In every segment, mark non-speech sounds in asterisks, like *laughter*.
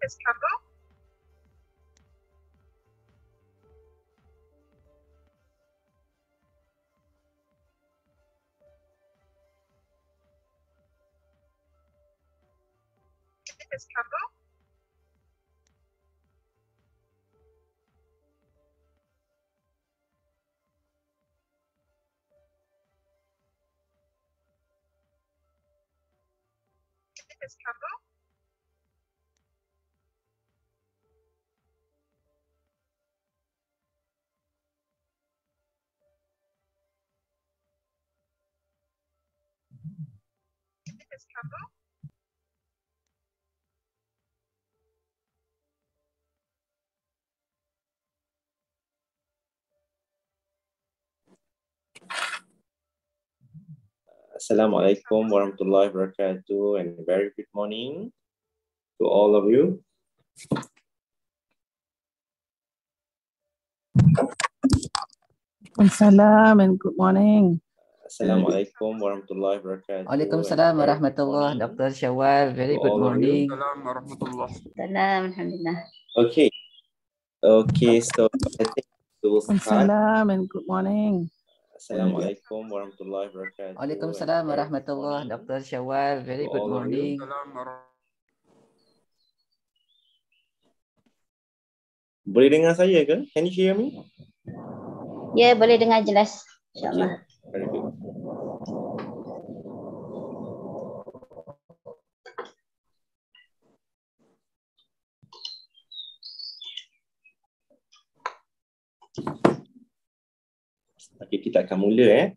this combo. In this combo. this combo. Mrs. Campbell? Assalamu alaikum warahmatullahi wabarakatuh and very good morning to all of you. Assalam and good morning. Assalamualaikum warahmatullahi wabarakatuh. Waalaikumsalam warahmatullahi wabarakatuh. Dr. Syawal, very good morning. Assalamualaikum warahmatullahi wabarakatuh. Assalamualaikum Okay. Okay, so I think and good morning. Assalamualaikum warahmatullahi wabarakatuh. Waalaikumsalam warahmatullahi wabarakatuh. Dr. Syawal, very good morning. Boleh dengar saya ke? Can you hear me? Ya, yeah, boleh dengar jelas. InsyaAllah. Okay. Very good. Okay, kita akan mula eh.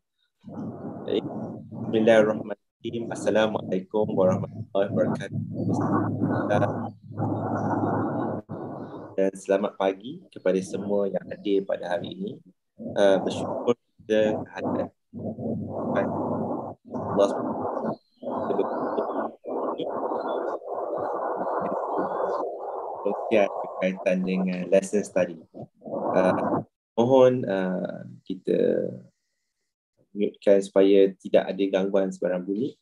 Bismillahirrahmanirrahim. Assalamualaikum warahmatullahi wabarakatuh. Dan selamat pagi kepada semua yang hadir pada hari ini. Uh, bersyukur kita hadir Kan? sampai Allah Sosial berkaitan dengan lesson study uh, Mohon uh, kita mutekan supaya tidak ada gangguan sebarang bunyi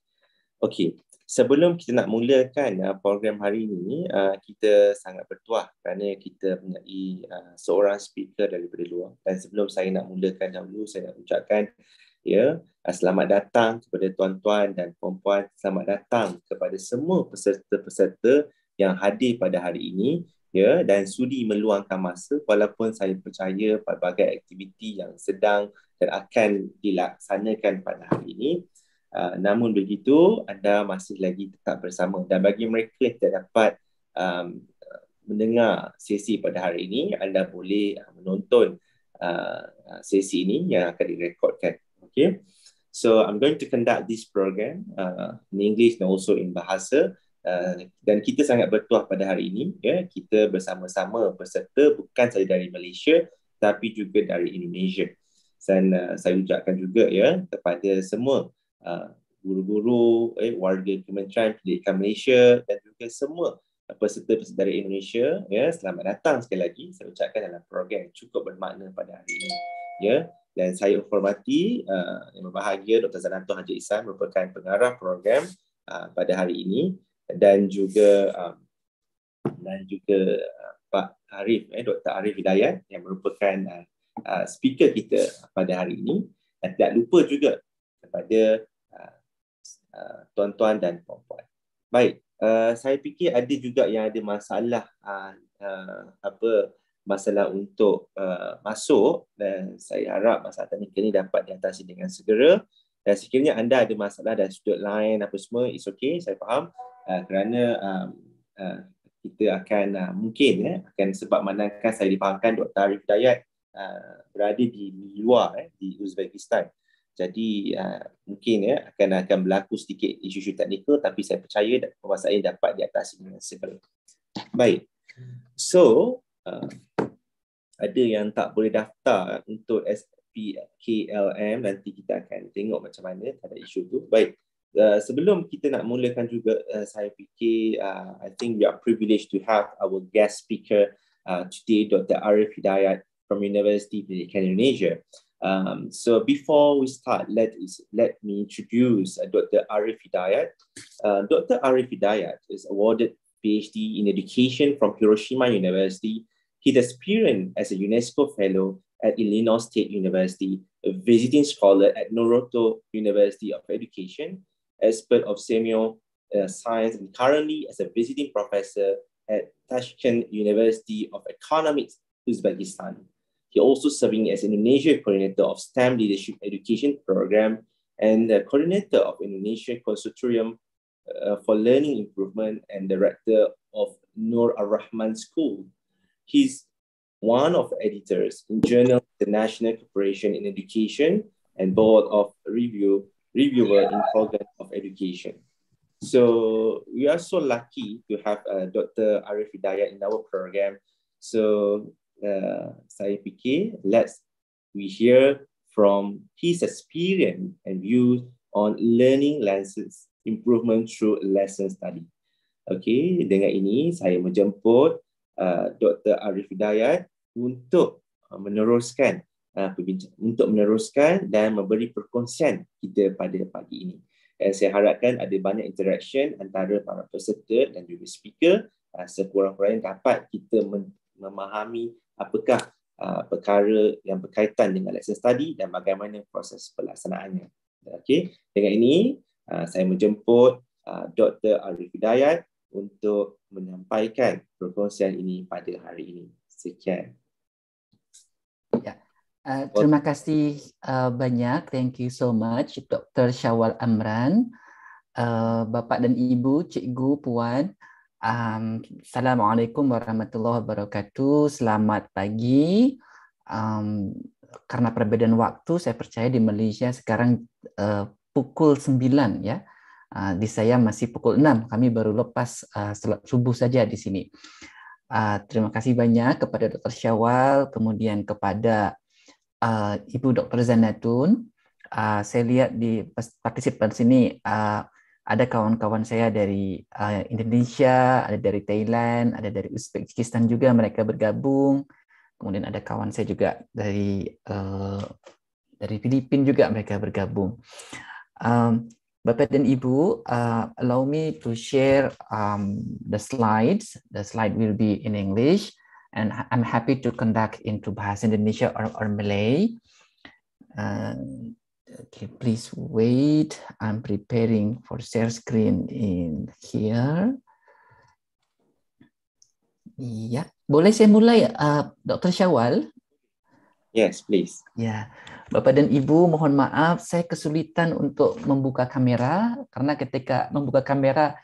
Okey, sebelum kita nak mulakan uh, program hari ini uh, Kita sangat bertuah kerana kita punya uh, seorang speaker daripada luar Dan sebelum saya nak mulakan dahulu, saya nak ucapkan uh, ya selamat datang kepada tuan-tuan dan puan-puan selamat datang kepada semua peserta-peserta yang hadir pada hari ini ya dan sudi meluangkan masa walaupun saya percaya pelbagai aktiviti yang sedang dan akan dilaksanakan pada hari ini uh, namun begitu anda masih lagi tetap bersama dan bagi mereka yang tidak dapat um, mendengar sesi pada hari ini anda boleh ah, menonton uh, sesi ini yang akan direkodkan Okay, so I'm going to conduct this program uh, in English and also in Bahasa. Uh, dan kita sangat bertuah pada hari ini. Ya, yeah. kita bersama-sama peserta bukan saja dari Malaysia, tapi juga dari Indonesia. Dan uh, saya ucapkan juga ya yeah, kepada semua uh, guru-guru, eh, warga Kementerian Pendidikan Malaysia dan juga semua peserta-peserta dari Indonesia, ya, yeah, selamat datang sekali lagi. Saya ucapkan dalam program cukup bermakna pada hari ini. Ya, yeah dan saya hormati uh, yang berbahagia Dr. Zananto Haji Isan merupakan pengarah program uh, pada hari ini dan juga um, dan juga uh, Pak Arif eh Dr. Arif Hidayat yang merupakan uh, uh, speaker kita pada hari ini dan tidak lupa juga kepada uh, uh, tuan-tuan dan puan-puan. Baik, uh, saya fikir ada juga yang ada masalah uh, uh, apa masalah untuk uh, masuk dan saya harap masalah teknikal ni dapat diatasi dengan segera dan sekiranya anda ada masalah dan sudut lain apa semua it's okay saya faham uh, kerana um, uh, kita akan uh, mungkin eh, akan sebab manakan saya dipahamkan Dr. Arif Dayat uh, berada di luar eh, di Uzbekistan jadi uh, mungkin ya eh, akan akan berlaku sedikit isu-isu teknikal tapi saya percaya dan saya dapat diatasi dengan segera baik so Ah, ada yang tak boleh daftar untuk SPKLM nanti kita akan tengok macam mana pada isu tu baik uh, sebelum kita nak mulakan juga uh, saya fikir uh, I think we are privileged to have our guest speaker uh, today Dr Arif Hidayat from University of Indonesia Um, so before we start, let, is, let me introduce uh, Dr. Arif Hidayat. Uh, Dr. Arif Hidayat is awarded PhD in education from Hiroshima University He is experienced as a UNESCO fellow at Illinois State University, a visiting scholar at Noroto University of Education, expert of Samuel uh, Science, and currently as a visiting professor at Tashkent University of Economics, Uzbekistan. He also serving as Indonesia coordinator of STEM Leadership Education Program and the coordinator of Indonesia Consortium uh, for Learning Improvement and director of Nur Ar-Rahman School He's one of editors in Journal of the National Corporation in Education and Board of Review Reviewer in Program of Education. So we are so lucky to have uh, Dr. Arif Hidayat in our program. So uh, saya let's we hear from his experience and views on learning lessons improvement through lesson study. Okay, dengan ini saya menjemput uh, Dr. Arif Hidayat untuk uh, meneruskan uh, untuk meneruskan dan memberi perkongsian kita pada pagi ini. Uh, saya harapkan ada banyak interaction antara para peserta dan juga speaker uh, sekurang-kurangnya dapat kita memahami apakah uh, perkara yang berkaitan dengan lesson study dan bagaimana proses pelaksanaannya. Okey, dengan ini uh, saya menjemput uh, Dr. Arif Hidayat untuk menyampaikan perkongsian ini pada hari ini. Sekian. Ya. Uh, terima kasih uh, banyak. Thank you so much Dr. Syawal Amran. Uh, Bapak dan Ibu, Cikgu, Puan. Um, Assalamualaikum warahmatullahi wabarakatuh. Selamat pagi. Um, karena perbedaan waktu, saya percaya di Malaysia sekarang uh, pukul 9 ya. Ah, di saya masih pukul 6, kami baru lepas uh, subuh saja di sini. Uh, terima kasih banyak kepada Dr. Syawal, kemudian kepada uh, Ibu Dr. Zanatun. Uh, saya lihat di partisipan sini uh, ada kawan-kawan saya dari uh, Indonesia, ada dari Thailand, ada dari Uzbekistan juga mereka bergabung. Kemudian ada kawan saya juga dari uh, dari Filipina juga mereka bergabung. Um, Bapak dan Ibu, uh, allow me to share um, the slides. The slide will be in English, and I'm happy to conduct into Bahasa Indonesia or, or Malay. Uh, okay, please wait. I'm preparing for share screen in here. Iya, boleh saya mulai, uh, Dr. Syawal? Yes, please. Ya, Bapak dan Ibu, mohon maaf, saya kesulitan untuk membuka kamera karena ketika membuka kamera,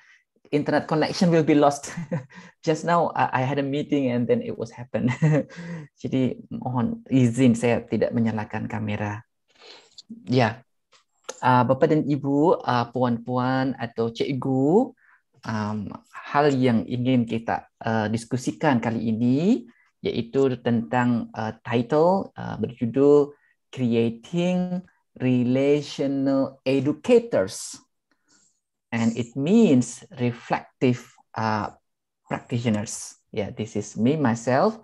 internet connection will be lost. *laughs* Just now I had a meeting and then it was happen. *laughs* Jadi mohon izin saya tidak menyalakan kamera. Ya, ah, Bapak dan Ibu, ah, puan-puan atau cikgu, um, hal yang ingin kita uh, diskusikan kali ini yaitu tentang uh, title uh, berjudul Creating Relational Educators, and it means reflective uh, practitioners. Ya, yeah, this is me myself.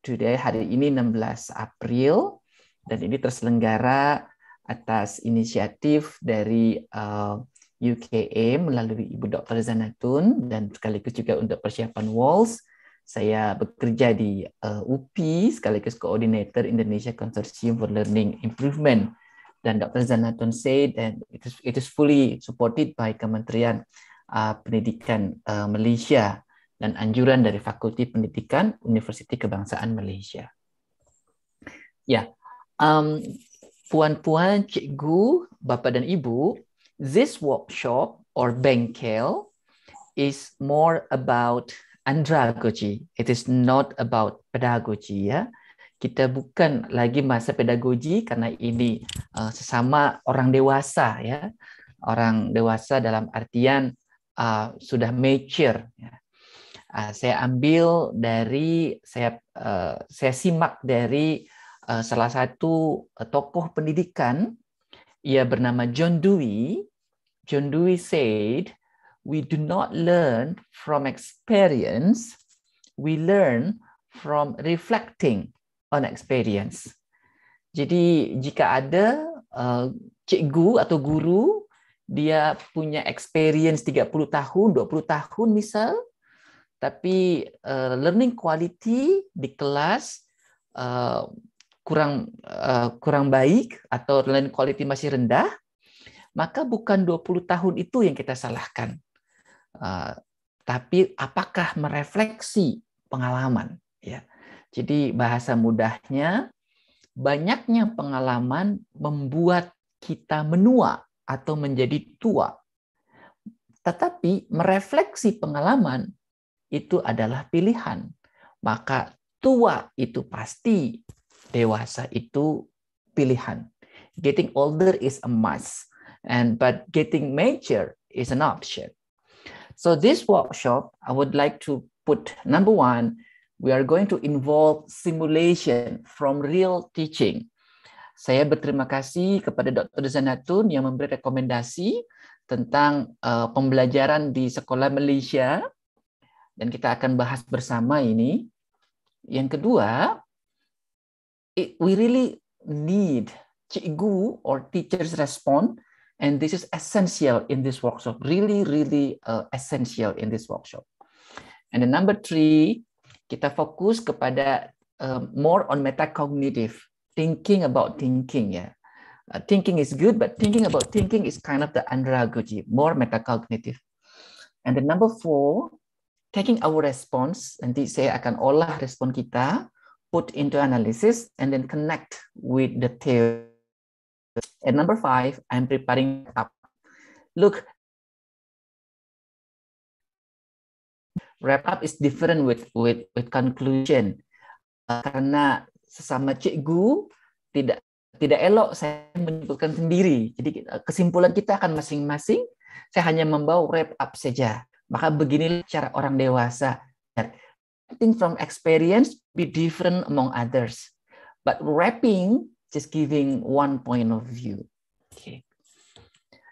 Today hari ini 16 April dan ini terselenggara atas inisiatif dari uh, UKM melalui Ibu Dr. Zanatun dan sekaligus juga untuk persiapan WALS saya bekerja di uh, eh, UPI sekaligus Koordinator Indonesia Consortium for Learning Improvement. Dan Dr. Zanaton said dan it is, it is fully supported by Kementerian uh, Pendidikan uh, Malaysia dan anjuran dari Fakulti Pendidikan Universiti Kebangsaan Malaysia. Ya, yeah. um, puan-puan, cikgu, bapak dan ibu, this workshop or bengkel is more about andragogy. It is not about pedagogy ya. Kita bukan lagi masa pedagogi karena ini uh, sesama orang dewasa ya. Orang dewasa dalam artian uh, sudah mature ya. Uh, saya ambil dari saya uh, saya simak dari uh, salah satu uh, tokoh pendidikan ia bernama John Dewey. John Dewey said we do not learn from experience, we learn from reflecting on experience. Jadi jika ada uh, cikgu atau guru dia punya experience 30 tahun, 20 tahun misal, tapi uh, learning quality di kelas uh, kurang uh, kurang baik atau learning quality masih rendah, maka bukan 20 tahun itu yang kita salahkan. Eh, tapi apakah merefleksi pengalaman? Ya. Jadi bahasa mudahnya, banyaknya pengalaman membuat kita menua atau menjadi tua. Tetapi merefleksi pengalaman itu adalah pilihan. Maka tua itu pasti, dewasa itu pilihan. Getting older is a must, and but getting mature is an option. So this workshop, I would like to put number one, we are going to involve simulation from real teaching. Saya berterima kasih kepada Dr. Zanatun yang memberi rekomendasi tentang uh, pembelajaran di sekolah Malaysia dan kita akan bahas bersama ini. Yang kedua, it, we really need cikgu or teachers response. And this is essential in this workshop, really, really uh, essential in this workshop. And the number three, kita fokus kepada uh, more on metacognitive, thinking about thinking ya. Yeah. Uh, thinking is good, but thinking about thinking is kind of the andragogy, more metacognitive. And the number four, taking our response, nanti saya akan olah respon kita, put into analysis, and then connect with the theory And number five, I'm preparing up. Look, wrap up is different with with with conclusion uh, karena sesama cikgu tidak tidak elok saya menyebutkan sendiri jadi uh, kesimpulan kita akan masing-masing saya hanya membawa wrap up saja maka beginilah cara orang dewasa think from experience be different among others but wrapping just giving one point of view. Okay.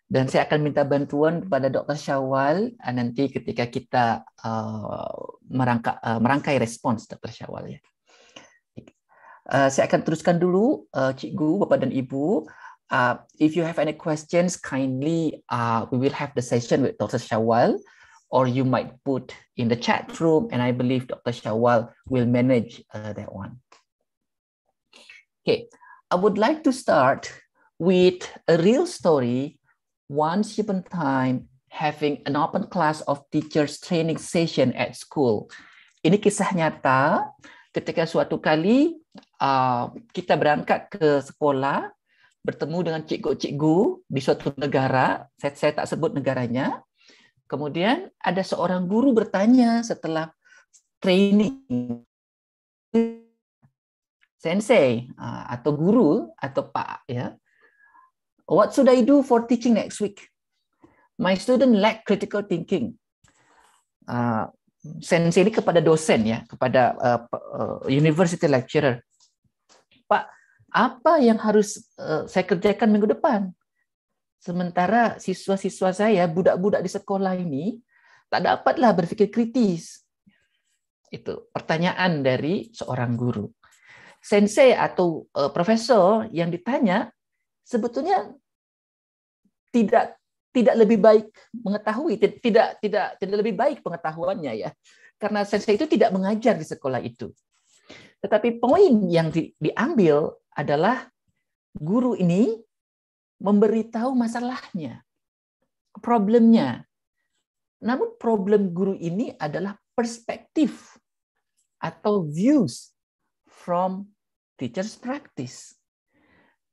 Dan saya akan minta bantuan kepada Dr. Syawal ah, nanti ketika kita uh, merangka, uh, merangkai respons Dr. Syawal ya. Uh, saya akan teruskan dulu uh, Cikgu, Bapak dan Ibu. Uh, if you have any questions, kindly uh, we will have the session with Dr. Syawal or you might put in the chat room and I believe Dr. Syawal will manage uh, that one. Okay, I would like to start with a real story. Once upon a time, having an open class of teachers training session at school. Ini kisah nyata ketika suatu kali uh, kita berangkat ke sekolah bertemu dengan cikgu-cikgu di suatu negara, saya, saya tak sebut negaranya. Kemudian ada seorang guru bertanya setelah training, sensei ah, atau guru atau pak ya. What should I do for teaching next week? My student lack critical thinking. Uh, sensei ini kepada dosen ya, kepada uh, university lecturer. Pak, apa yang harus uh, saya kerjakan minggu depan? Sementara siswa-siswa saya, budak-budak di sekolah ini tak dapatlah berpikir kritis. Itu pertanyaan dari seorang guru sensei atau uh, profesor yang ditanya sebetulnya tidak tidak lebih baik mengetahui tidak tidak tidak lebih baik pengetahuannya ya karena sensei itu tidak mengajar di sekolah itu tetapi poin yang di, diambil adalah guru ini memberitahu masalahnya problemnya namun problem guru ini adalah perspektif atau views from teacher's practice.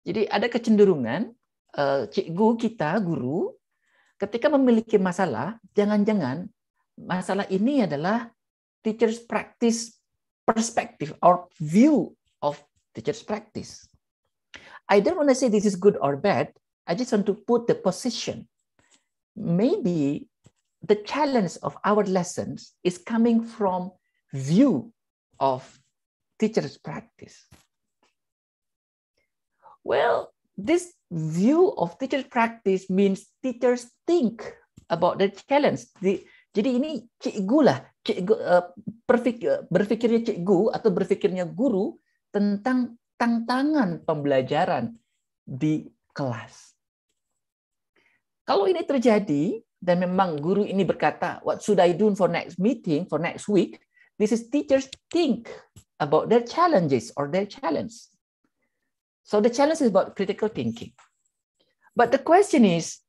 Jadi ada kecenderungan eh, cikgu kita, guru, ketika memiliki masalah, jangan-jangan masalah ini adalah teacher's practice perspective or view of teacher's practice. I don't want to say this is good or bad. I just want to put the position. Maybe the challenge of our lessons is coming from view of teacher's practice. Well, this view of teachers practice means teachers think about the challenge. The, jadi ini cikgu lah, cikgu, uh, eh, berfikir, eh, berfikirnya cikgu atau berfikirnya guru tentang tantangan pembelajaran di kelas. Kalau ini terjadi dan memang guru ini berkata, what should I do for next meeting, for next week? This is teachers think about their challenges or their challenge. So the challenge is about critical thinking. But the question is,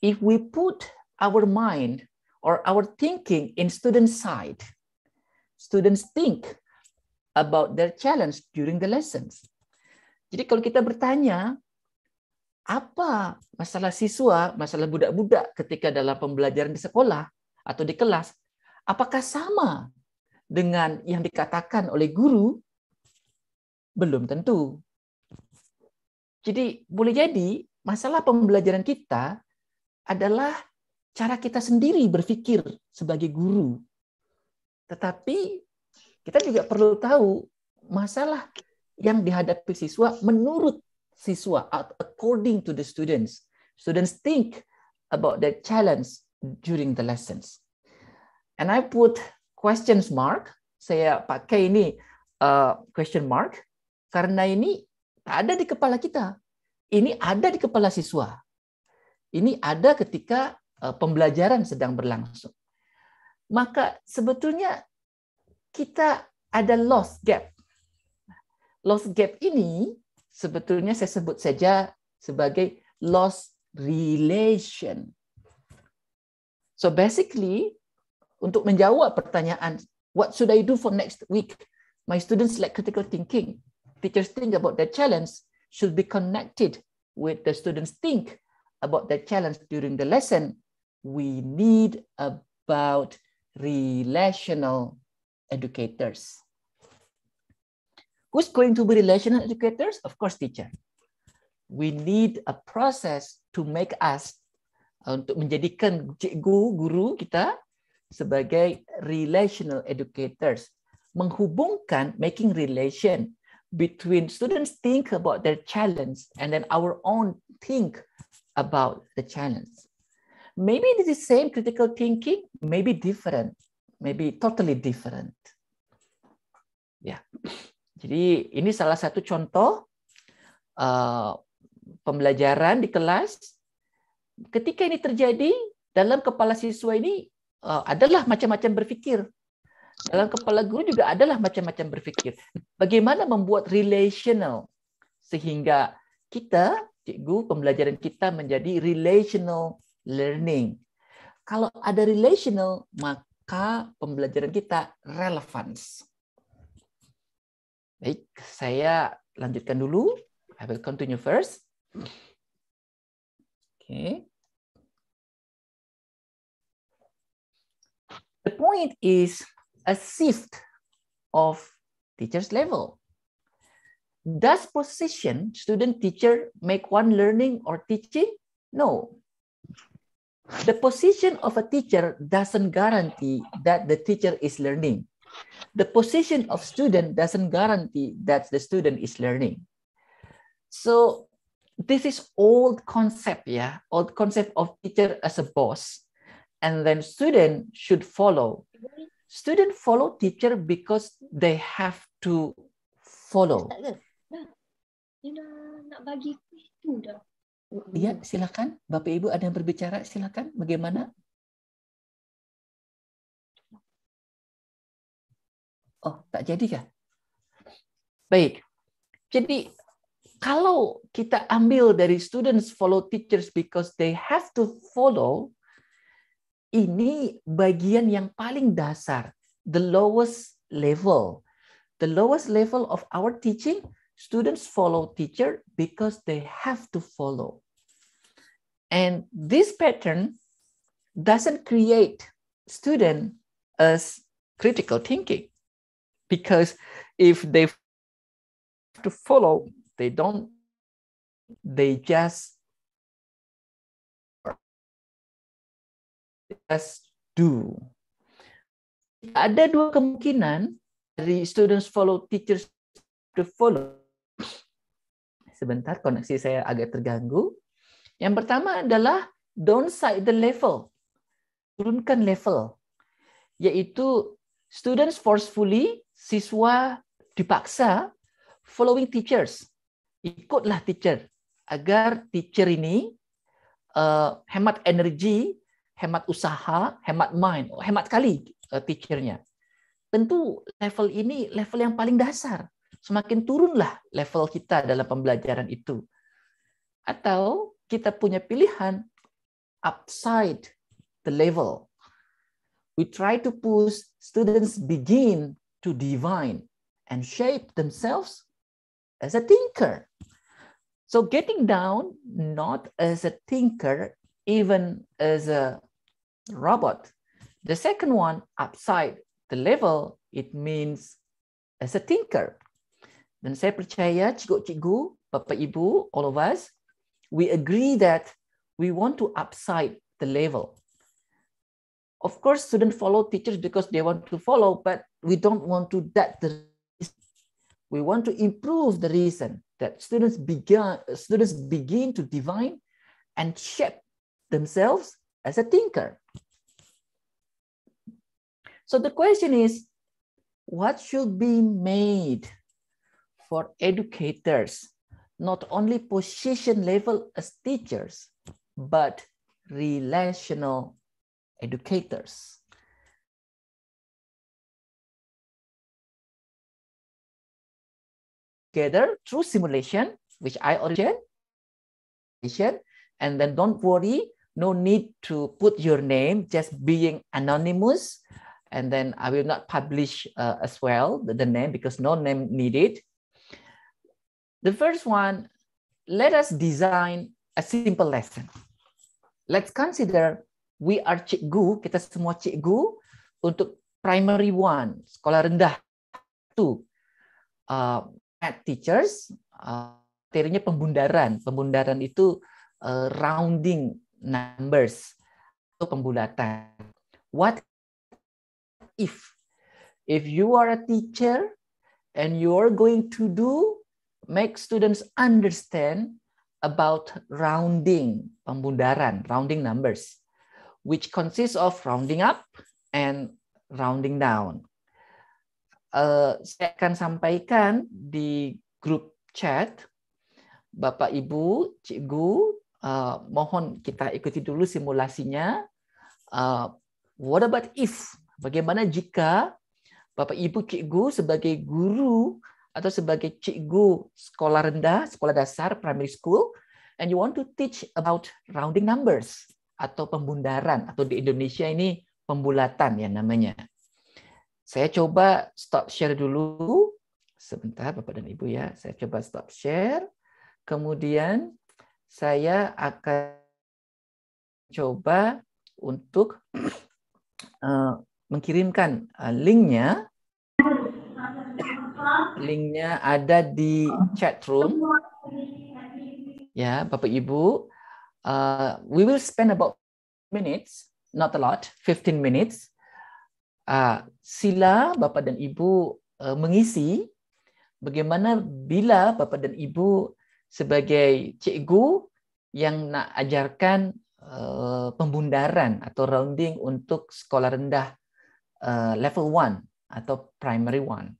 if we put our mind or our thinking in student side, students think about their challenge during the lessons. Jadi kalau kita bertanya, apa masalah siswa, masalah budak-budak ketika dalam pembelajaran di sekolah atau di kelas, apakah sama dengan yang dikatakan oleh guru belum tentu. Jadi boleh jadi masalah pembelajaran kita adalah cara kita sendiri berpikir sebagai guru. Tetapi kita juga perlu tahu masalah yang dihadapi siswa menurut siswa according to the students. Students think about the challenge during the lessons. And I put Question mark, saya pakai ini uh, question mark, karena ini ada di kepala kita. Ini ada di kepala siswa. Ini ada ketika uh, pembelajaran sedang berlangsung. Maka sebetulnya kita ada loss gap. Loss gap ini sebetulnya saya sebut saja sebagai loss relation. So basically, untuk menjawab pertanyaan what should I do for next week? My students like critical thinking. Teachers think about their challenge should be connected with the students think about their challenge during the lesson. We need about relational educators. Who's going to be relational educators? Of course, teacher. We need a process to make us uh, untuk menjadikan cikgu, guru kita sebagai relational educators, menghubungkan making relation between students think about their challenge and then our own think about the challenge. Maybe this is same critical thinking, maybe different, maybe totally different. Ya, jadi ini salah satu contoh uh, pembelajaran di kelas. Ketika ini terjadi dalam kepala siswa ini Eh, adalah macam-macam berpikir. Dalam kepala guru juga adalah macam-macam berpikir. Bagaimana membuat relational sehingga kita, cikgu, pembelajaran kita menjadi relational learning. Kalau ada relational, maka pembelajaran kita relevance. Baik, saya lanjutkan dulu. I will continue first. Oke. Okay. The point is a shift of teacher's level. Does position student-teacher make one learning or teaching? No. The position of a teacher doesn't guarantee that the teacher is learning. The position of student doesn't guarantee that the student is learning. So this is old concept, yeah, old concept of teacher as a boss and then student should follow. Student follow teacher because they have to follow. Iya, silakan. Bapak Ibu ada yang berbicara, silakan. Bagaimana? Oh, tak jadi kah? Baik. Jadi kalau kita ambil dari students follow teachers because they have to follow, ini bagian yang paling dasar, the lowest level. The lowest level of our teaching, students follow teacher because they have to follow. And this pattern doesn't create student as critical thinking because if they have to follow, they don't, they just do. Ada dua kemungkinan dari students follow teachers to follow. Sebentar, koneksi saya agak terganggu. Yang pertama adalah downside the level. Turunkan level. Yaitu students forcefully, siswa dipaksa following teachers. Ikutlah teacher agar teacher ini uh, hemat energi hemat usaha, hemat mind, oh, hemat kali pikirnya. Eh, Tentu level ini level yang paling dasar. Semakin turunlah level kita dalam pembelajaran itu. Atau kita punya pilihan upside the level. We try to push students begin to divine and shape themselves as a thinker. So getting down not as a thinker, even as a robot. The second one, upside the level, it means as a thinker. Dan saya percaya cikgu-cikgu, bapak ibu, all of us, we agree that we want to upside the level. Of course, students follow teachers because they want to follow, but we don't want to that the we want to improve the reason that students begin students begin to divine and shape themselves as a thinker. So the question is, what should be made for educators, not only position level as teachers, but relational educators? Together through simulation, which I origin, and then don't worry, no need to put your name, just being anonymous and then I will not publish uh, as well the, the name because no name needed. The first one, let us design a simple lesson. Let's consider we are cikgu, kita semua cikgu untuk primary one, sekolah rendah two, uh, math teachers, uh, materinya pembundaran. Pembundaran itu uh, rounding numbers atau pembulatan. What if. If you are a teacher and you are going to do, make students understand about rounding, pembundaran, rounding numbers, which consists of rounding up and rounding down. Uh, saya akan sampaikan di grup chat, Bapak, Ibu, Cikgu, uh, mohon kita ikuti dulu simulasinya. Uh, what about if Bagaimana jika Bapak Ibu cikgu sebagai guru atau sebagai cikgu sekolah rendah, sekolah dasar, primary school, and you want to teach about rounding numbers atau pembundaran atau di Indonesia ini pembulatan ya namanya. Saya coba stop share dulu. Sebentar Bapak dan Ibu ya, saya coba stop share. Kemudian saya akan coba untuk eh, mengirimkan uh, linknya. Linknya ada di chat room. Ya, Bapak Ibu. Uh, we will spend about minutes, not a lot, 15 minutes. Uh, sila Bapak dan Ibu uh, mengisi bagaimana bila Bapak dan Ibu sebagai cikgu yang nak ajarkan uh, pembundaran atau rounding untuk sekolah rendah Uh, level one atau primary one,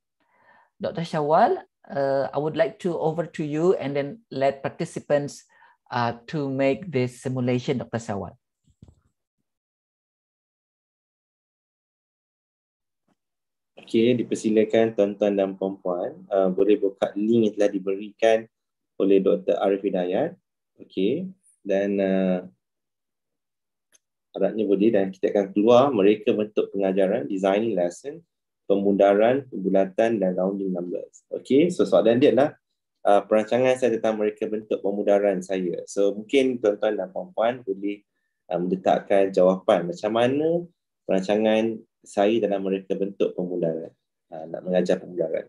Dr. Syawal, uh, I would like to over to you and then let participants uh, to make this simulation, Dr. Syawal. Okay, dipersilakan tuan-tuan dan puan-puan uh, boleh buka link yang telah diberikan oleh Dr. Arif Hidayat. Okay, dan uh, adatnya boleh dan kita akan keluar mereka bentuk pengajaran designing lesson pemundaran, pembulatan dan rounding numbers. Okay, so soalan dia adalah uh, perancangan saya tentang mereka bentuk pemundaran saya. So mungkin tuan-tuan dan puan-puan boleh uh, meletakkan um, jawapan macam mana perancangan saya dalam mereka bentuk pemundaran, uh, nak mengajar pemundaran.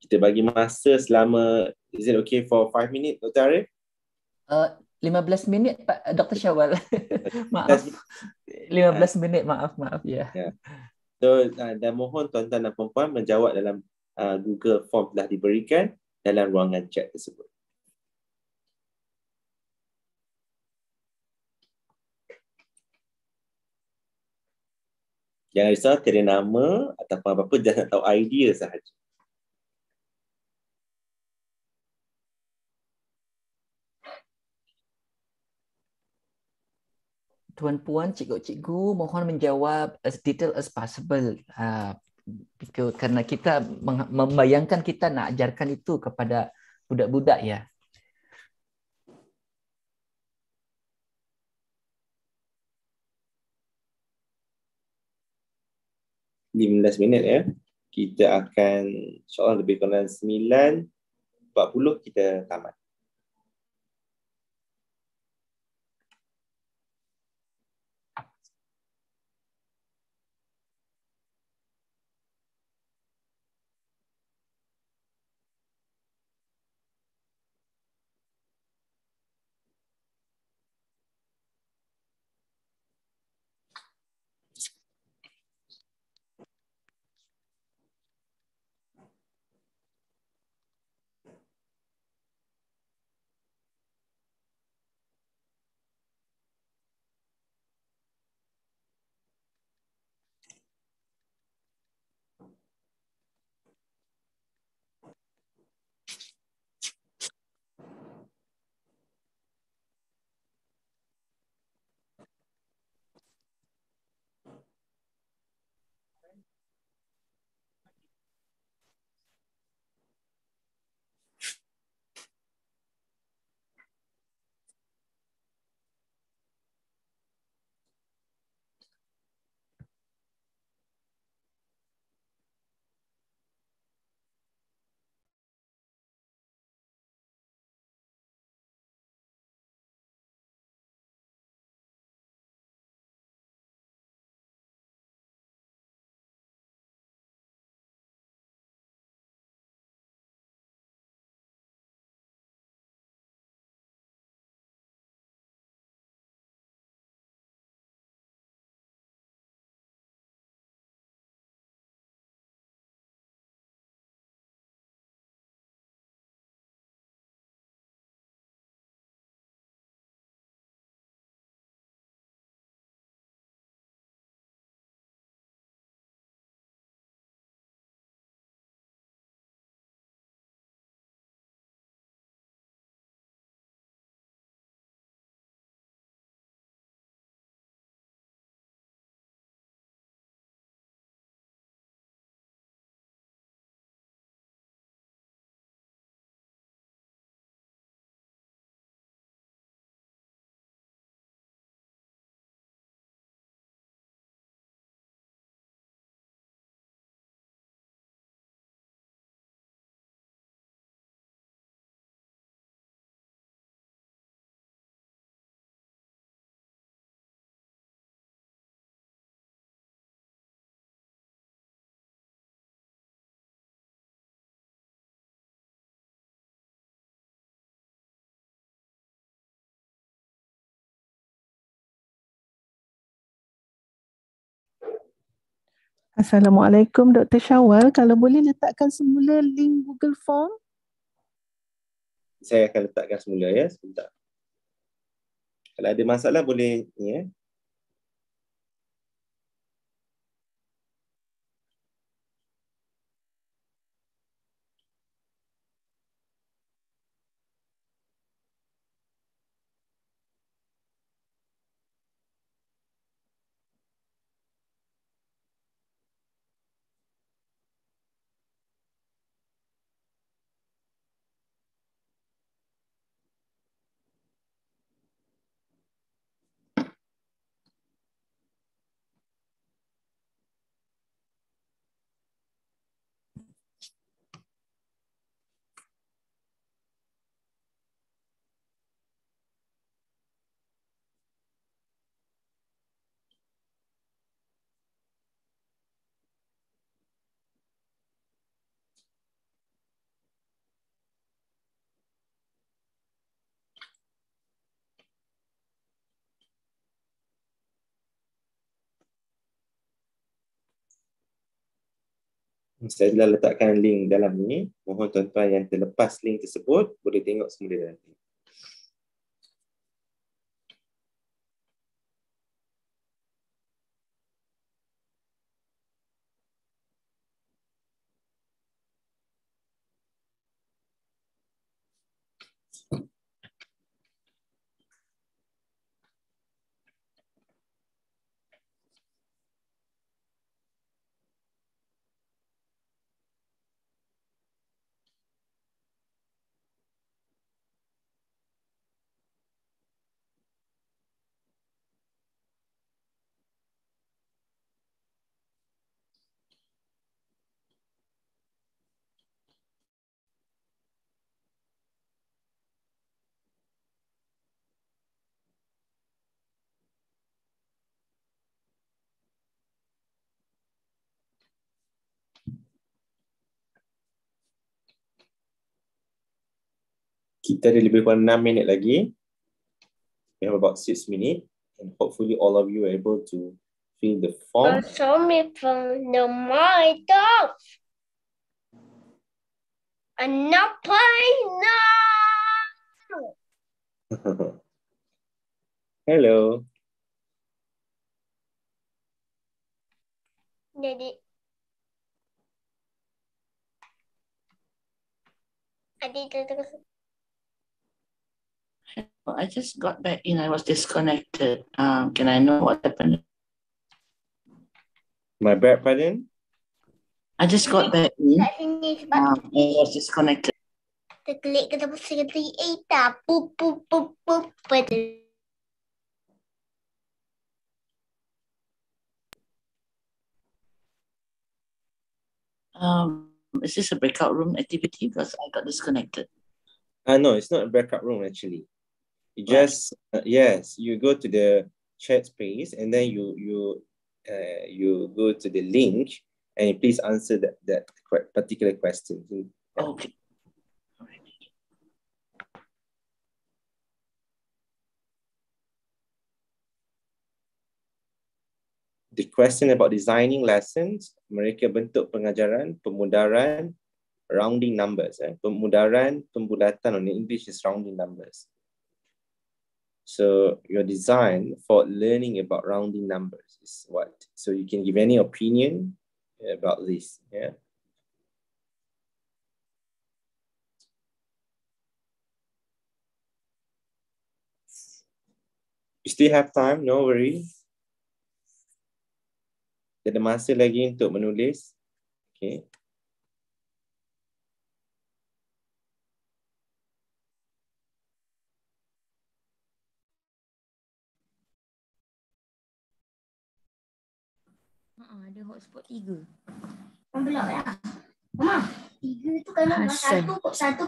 Kita bagi masa selama, is it okay for 5 minutes, Dr. Arif? Uh, 15 minit Pak eh, Dr. Syawal. *laughs* maaf. 15 minit maaf maaf ya. Yeah. Yeah. So ah, dan mohon tuan-tuan dan puan menjawab dalam uh, Google form telah diberikan dalam ruangan chat tersebut. Jangan risau kena nama atau apa-apa, jangan tahu idea sahaja. tuan puan, cikgu-cikgu mohon menjawab as detail as possible. Because ha, kerana kita membayangkan kita nak ajarkan itu kepada budak-budak ya. lima belas minit ya. Kita akan soal lebih kurang sembilan empat puluh kita tamat. Assalamualaikum Dr. Syawal. Kalau boleh letakkan semula link Google Form. Saya akan letakkan semula ya sebentar. Kalau ada masalah boleh ya. Eh. Saya telah letakkan link dalam ni. Mohon tuan-tuan yang terlepas link tersebut boleh tengok semula nanti. Kita ada lebih kurang 6 minit lagi. We have about 6 minutes, And hopefully all of you are able to fill the form. Show me from the mic I'm not playing now. Hello. Daddy. did it. I just got back in. I was disconnected. Um, can I know what happened? My bad, pardon? I just got back in. Um, I was disconnected. Teklik the pasal three eight, ita pup pup pup pup betul. Um, is this a breakout room activity? Because I got disconnected. Uh, no, it's not a breakout room actually. You just uh, yes, you go to the chat space and then you you uh, you go to the link and please answer that that particular question. Okay. The question about designing lessons, mereka bentuk pengajaran, pemudaran, rounding numbers. Eh? Pemudaran, pembulatan, in English is rounding numbers. So your design for learning about rounding numbers is what? So you can give any opinion about this, yeah? You still have time, no worries. Ada masa lagi untuk menulis. Okay. sebut tiga. Belak ya? Mama, tiga tu kalau satu, satu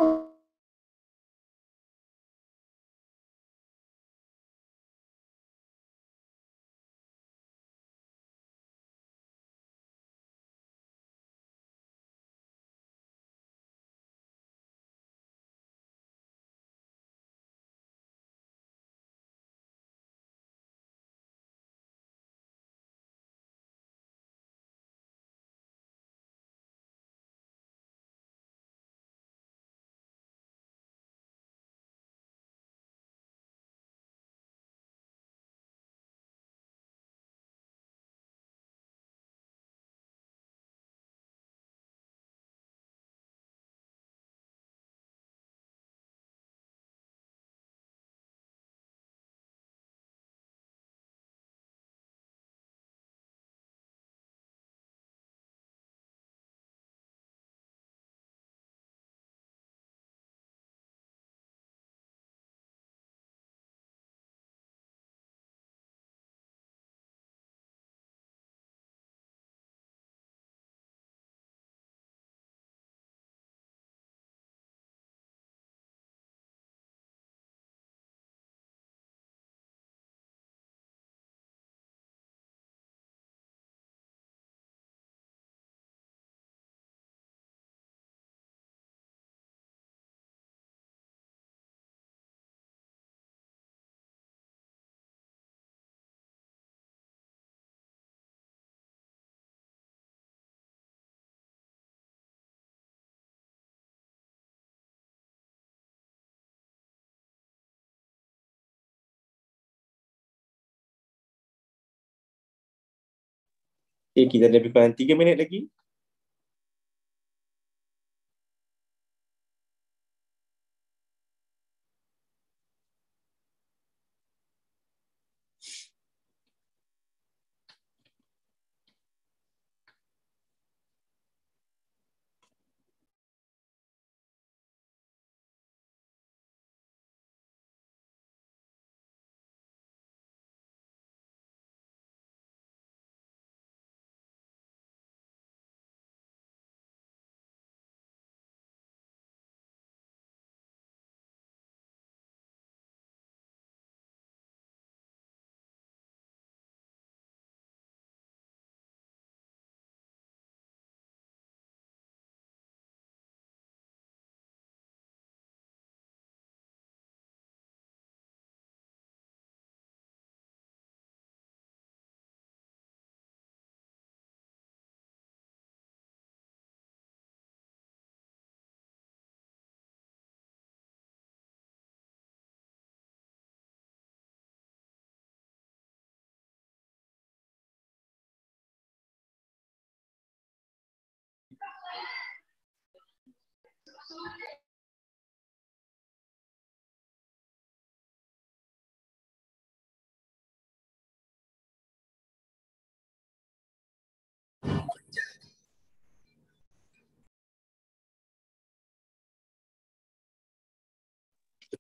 Okay, eh, kita lebih kurang 3 minit lagi.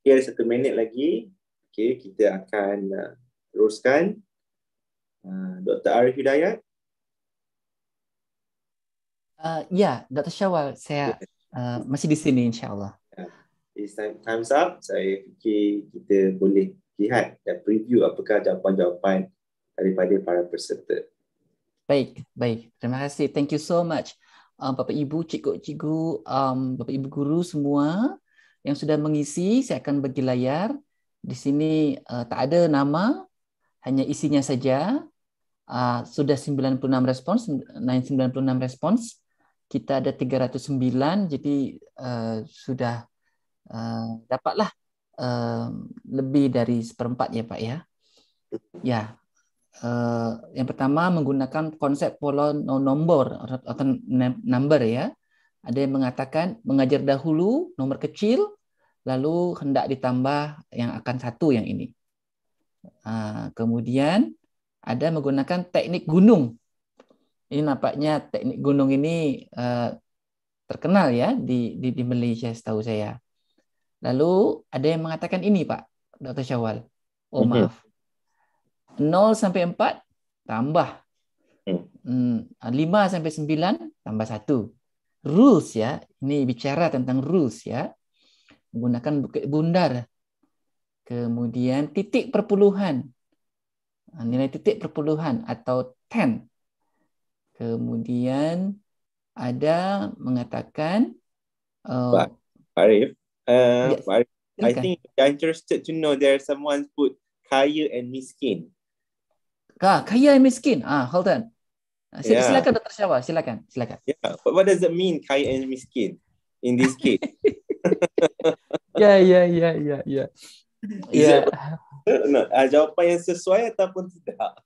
Okay, ada satu minit lagi. Okay, kita akan uh, teruskan. Uh, Dr. Arif Hidayat. Uh, ya, Dr. Syawal. Saya Uh, masih di sini insyaallah. It's time, time's up. Saya fikir kita boleh lihat dan preview apakah jawapan-jawapan daripada para peserta. Baik, baik. Terima kasih. Thank you so much. Um, Bapak Ibu, Cikgu, Cikgu, um, Bapak Ibu Guru semua yang sudah mengisi, saya akan bagi layar. Di sini uh, tak ada nama, hanya isinya saja. Uh, sudah 96 respons, 96 respons. kita ada 309 jadi uh, sudah uh, dapatlah uh, lebih dari seperempat ya Pak ya. Ya. Uh, yang pertama menggunakan konsep pola no nomor atau number ya. Ada yang mengatakan mengajar dahulu nomor kecil lalu hendak ditambah yang akan satu yang ini. Uh, kemudian ada menggunakan teknik gunung ini nampaknya teknik gunung ini uh, terkenal ya di, di di Malaysia setahu saya. Lalu ada yang mengatakan ini Pak Dr. Syawal. Oh maaf. 0 sampai 4 tambah. Hmm. Hmm, lima 5 sampai 9 tambah 1. Rules ya. Ini bicara tentang rules ya. Menggunakan bukit bundar. Kemudian titik perpuluhan. Nilai titik perpuluhan atau 10. Kemudian ada mengatakan uh, Pak Arif, uh, yes. Pak Arif I think you're interested to know there someone put kaya and miskin. Ka, kaya and miskin. Ah, hold on. Ah, Sil- yeah. Silakan Dr. Syawa, silakan, silakan. Yeah, but what does it mean kaya and miskin in this case? *laughs* *laughs* yeah, yeah, yeah, yeah, yeah. Is yeah. It, no, ah, jawapan yang sesuai ataupun tidak?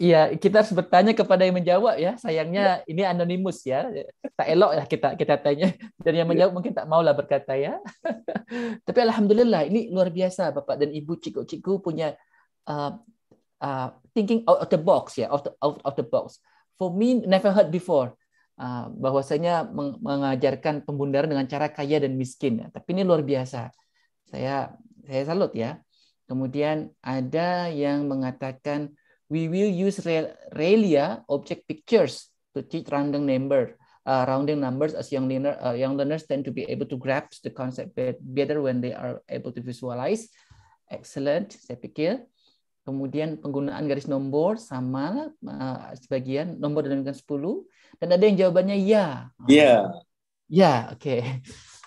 Iya, kita harus bertanya kepada yang menjawab ya. Sayangnya ya. ini anonimus ya. Tak elok lah kita kita tanya. Dan yang iya. menjawab ya. mungkin tak maulah berkata ya. *laughs* Tapi alhamdulillah ini luar biasa Bapak dan Ibu cikgu-cikgu punya uh, uh, thinking out of the box ya, out, out of the box. For me never heard before. Uh, bahwasanya meng mengajarkan pembundaran dengan cara kaya dan miskin. Ya. Tapi ini luar biasa. Saya saya salut ya. Kemudian ada yang mengatakan we will use ReLIA object pictures to teach random number, uh, rounding numbers as young, learner, uh, young learners tend to be able to grasp the concept better when they are able to visualize. Excellent, saya pikir. Kemudian penggunaan garis nomor sama uh, sebagian nomor dalam dengan 10 dan ada yang jawabannya ya. Yeah. Ya, yeah, oke. Okay.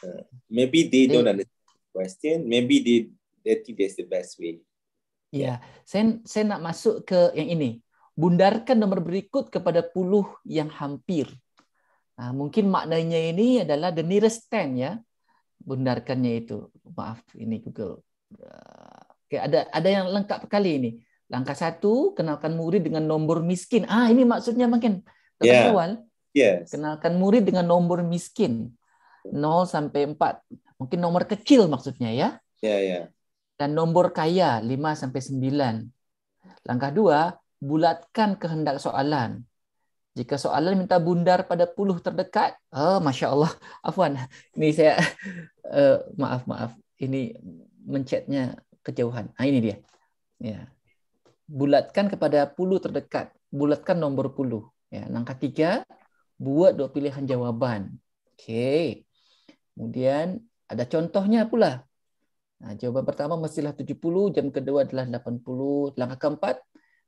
Uh, maybe they don't understand the question. Maybe they, they think that's the best way. Ya, saya, saya nak masuk ke yang ini. Bundarkan nomor berikut kepada puluh yang hampir. Nah, mungkin maknanya ini adalah the nearest ten ya. Bundarkannya itu. Maaf, ini Google. Oke, ada ada yang lengkap kali ini. Langkah satu, kenalkan murid dengan nomor miskin. Ah, ini maksudnya mungkin yeah. awal. Yes. Kenalkan murid dengan nomor miskin. 0 sampai 4. Mungkin nomor kecil maksudnya ya. Ya, yeah, Yeah dan nombor kaya 5 sampai 9. Langkah 2, bulatkan kehendak soalan. Jika soalan minta bundar pada puluh terdekat, oh masya Allah, *laughs* afwan, ini saya uh, *laughs* maaf maaf, ini mencetnya kejauhan. Nah, ini dia. Ya. Bulatkan kepada puluh terdekat, bulatkan nomor puluh. Ya, langkah tiga, buat dua pilihan jawaban. Oke. Okay. Kemudian ada contohnya pula. Nah, jawaban pertama mestilah 70, jam kedua adalah 80. Langkah keempat,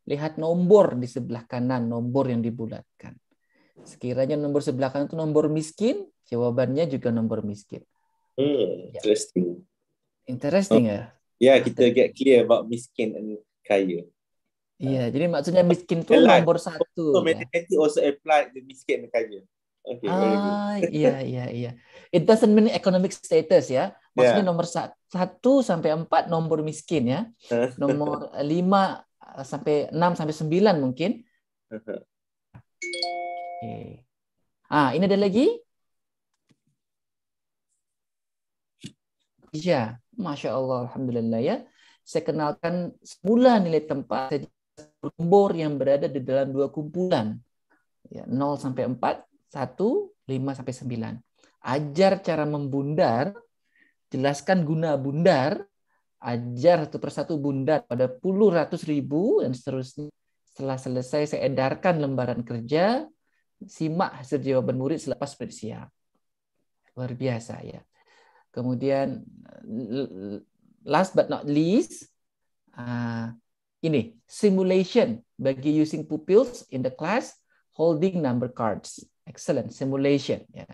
lihat nomor di sebelah kanan, nomor yang dibulatkan. Sekiranya nomor sebelah kanan itu nomor miskin, jawabannya juga nomor miskin. Hmm, ya. interesting. Interesting ya? oh. ya? Ya, yeah, kita get clear about miskin and kaya. Iya, jadi maksudnya miskin itu nomor satu. So, ya. also apply the miskin and kaya. Okay, ah, iya, iya, iya. It doesn't mean economic status ya. Maksudnya yeah. nomor satu sampai empat nomor miskin ya. *laughs* Nomor lima eh, sampai enam sampai sembilan mungkin. *laughs* Okay. Ah, ini ada lagi? Ya, Masya Allah, Alhamdulillah ya. Saya kenalkan semula nilai tempat nombor yang berada di dalam dua kumpulan. Ya, 0 sampai 4, 1, 5 sampai 9. Ajar cara membundar jelaskan guna bundar, ajar satu persatu bundar pada puluh ratus ribu dan seterusnya. Setelah selesai saya edarkan lembaran kerja, simak hasil jawaban murid selepas persiap. Luar biasa ya. Kemudian last but not least, ah, ini simulation bagi using pupils in the class holding number cards. Excellent simulation ya.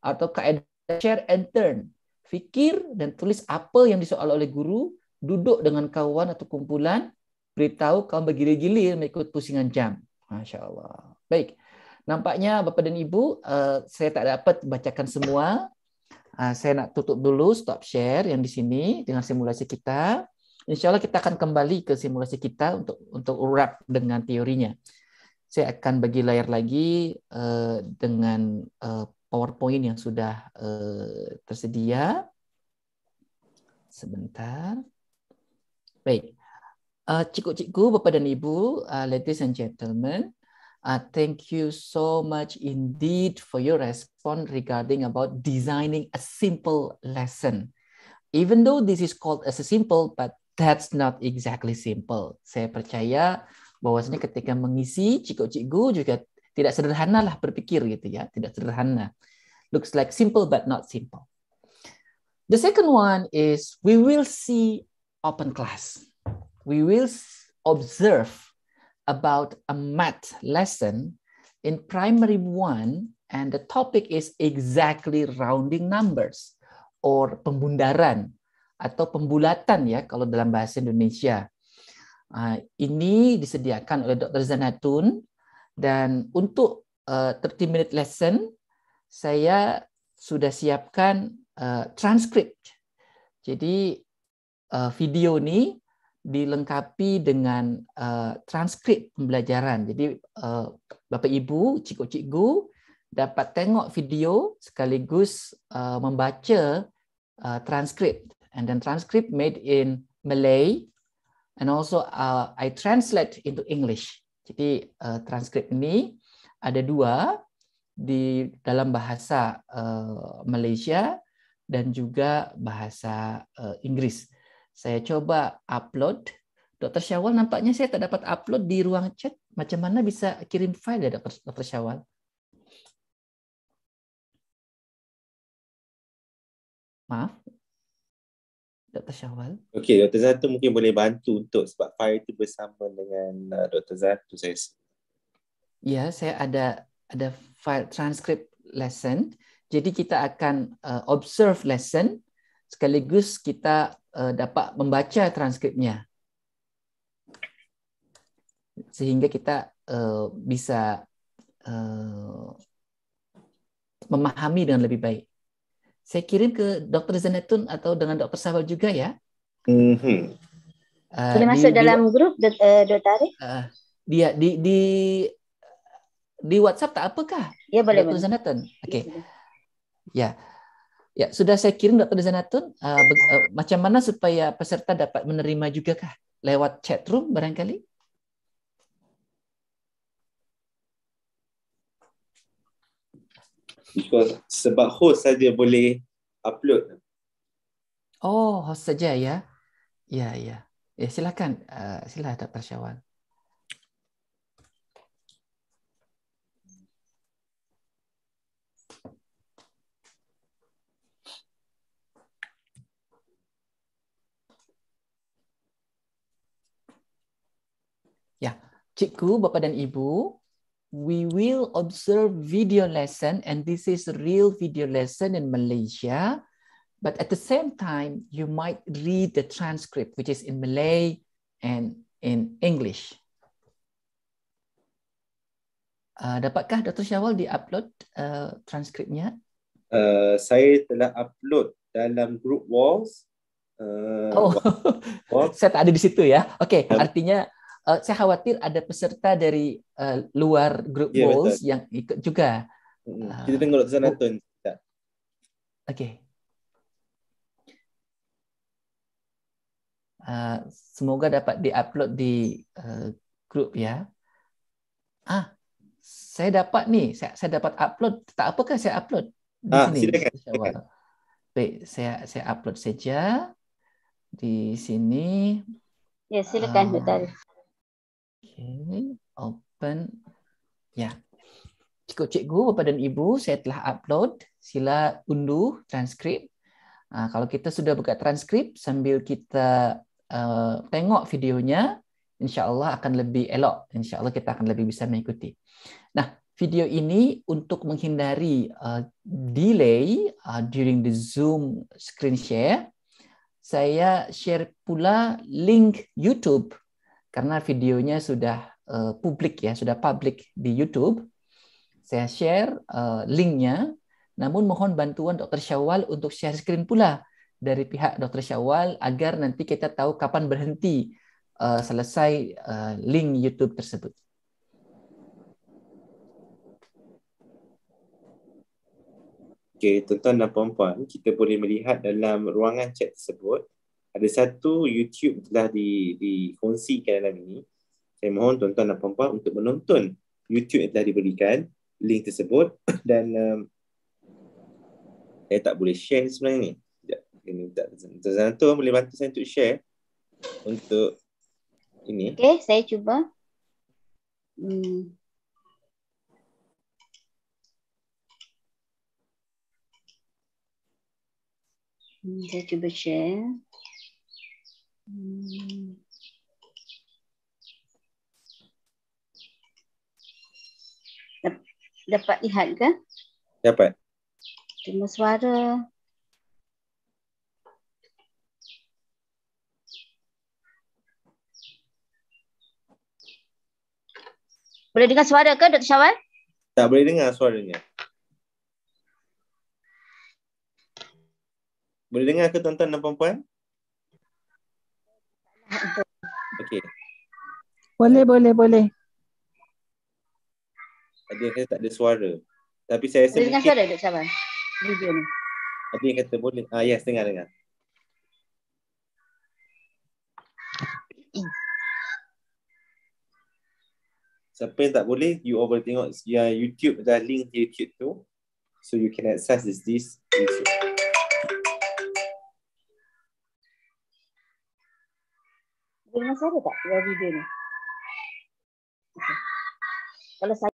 Atau kaedah share and turn fikir dan tulis apa yang disoal oleh guru, duduk dengan kawan atau kumpulan, beritahu kaum bergilir-gilir mengikut pusingan jam. Masya Allah. Baik. Nampaknya Bapak dan Ibu, eh, saya tak dapat bacakan semua. Eh, saya nak tutup dulu stop share yang di sini dengan simulasi kita. Insya Allah kita akan kembali ke simulasi kita untuk untuk wrap dengan teorinya. Saya akan bagi layar lagi eh, dengan PowerPoint yang sudah eh, tersedia. Sebentar. Baik. Eh, cikgu-cikgu, Bapak dan Ibu, uh, ladies and gentlemen, uh, thank you so much indeed for your response regarding about designing a simple lesson. Even though this is called as a simple, but that's not exactly simple. Saya percaya bahwasanya ketika mengisi, cikgu-cikgu juga tidak sederhana lah berpikir gitu ya, tidak sederhana. Looks like simple but not simple. The second one is we will see open class. We will observe about a math lesson in primary one and the topic is exactly rounding numbers or pembundaran atau pembulatan ya kalau dalam bahasa Indonesia. Uh, ini disediakan oleh Dr. Zanatun Dan untuk uh, 30 minute lesson, saya sudah siapkan uh, transcript. Jadi uh, video ini dilengkapi dengan uh, transkrip pembelajaran. Jadi uh, Bapak Ibu, cikgu-cikgu dapat tengok video sekaligus uh, membaca uh, transkrip. And then transcript made in Malay and also uh, I translate into English. Jadi uh, transkrip ini ada dua di dalam bahasa uh, Malaysia dan juga bahasa uh, Inggris. Saya coba upload. Dokter Syawal nampaknya saya tak dapat upload di ruang chat. Macam mana bisa kirim file ya dokter, dokter Syawal? Maaf. Dr. Syawal. Okey, Dr. Zatu mungkin boleh bantu untuk sebab file itu bersama dengan uh, Dr. Zatu saya. Ya, saya ada ada file transcript lesson. Jadi kita akan uh, observe lesson sekaligus kita uh, dapat membaca transkripnya. Sehingga kita uh, bisa uh, memahami dengan lebih baik. Saya kirim ke Dokter Zenetun atau dengan Dokter Sawal juga ya. Mm-hmm. Uh, Sudah di, masuk di, dalam di, grup eh, dokter? uh, ah, dia di di di WhatsApp tak apakah? Ya boleh. Dokter Zenetun. Oke. Okay. Ya, ya. Ya, sudah saya kirim Dokter Zanatun uh, ah, uh, macam mana supaya peserta dapat menerima juga kah? Lewat chat room barangkali? because sebab host saja boleh upload. Oh, host saja ya. Ya, ya. Ya, silakan. Uh, silakan Dr. Syawal. Ya, cikgu, bapa dan Ibu, we will observe video lesson, and this is a real video lesson in Malaysia. But at the same time, you might read the transcript, which is in Malay and in English. Uh, dapatkah Dr. Syawal di-upload uh, transkripnya? Uh, saya telah upload dalam group walls. Uh, oh, walls. *laughs* saya tak ada di situ ya. Okay, um, artinya uh, saya khawatir ada peserta dari uh, luar grup yeah, goals betul. yang ikut juga. Uh, Kita tengok sana Tun. Oke. Ah, semoga dapat diupload di uh, grup ya. Ah, saya dapat nih, saya, saya dapat upload. Tak apakah saya upload di ah, sini? Silakan. silakan. Baik, saya saya upload saja di sini. Ya, silakan, uh, okay. open ya yeah. cikgu-cikgu bapak dan ibu saya telah upload sila unduh transkrip nah, kalau kita sudah buka transkrip sambil kita uh, tengok videonya insya Allah akan lebih elok insya Allah kita akan lebih bisa mengikuti nah video ini untuk menghindari uh, delay uh, during the Zoom screen share, saya share pula link YouTube karena videonya sudah uh, publik ya, sudah publik di YouTube. Saya share uh, linknya, namun mohon bantuan Dokter Syawal untuk share screen pula dari pihak Dokter Syawal agar nanti kita tahu kapan berhenti uh, selesai uh, link YouTube tersebut. Okey, tuan-tuan dan puan-puan, kita boleh melihat dalam ruangan chat tersebut ada satu YouTube telah di dikongsikan dalam ini. Saya mohon tuan-tuan dan puan-puan untuk menonton YouTube yang telah diberikan link tersebut *coughs* dan um, saya tak boleh share sebenarnya ni. Sekejap, saya minta tuan-tuan tu boleh bantu saya untuk share untuk ini. Okay, saya cuba. Hmm. hmm. saya cuba share. Hmm. Dapat lihat ke? Dapat. Cuma suara. Boleh dengar suara ke Dr. Syawal? Tak boleh dengar suaranya. Boleh dengar ke tuan-tuan dan puan-puan? Okey. Boleh, boleh, boleh. Ada yang tak ada suara. Tapi saya rasa... Boleh dengar suara, Dok Syaban? Video ni. Ada yang kata boleh. Ah, yes, dengar, dengar. Siapa yang tak boleh, you all boleh tengok yang YouTube dah link YouTube tu. So you can access this this YouTube. bisa ada tak buat videonya? Okay. Kalau saya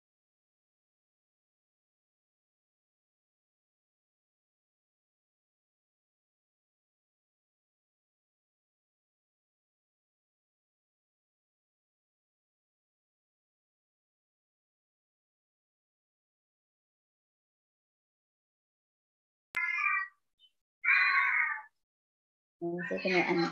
Saya kena anak.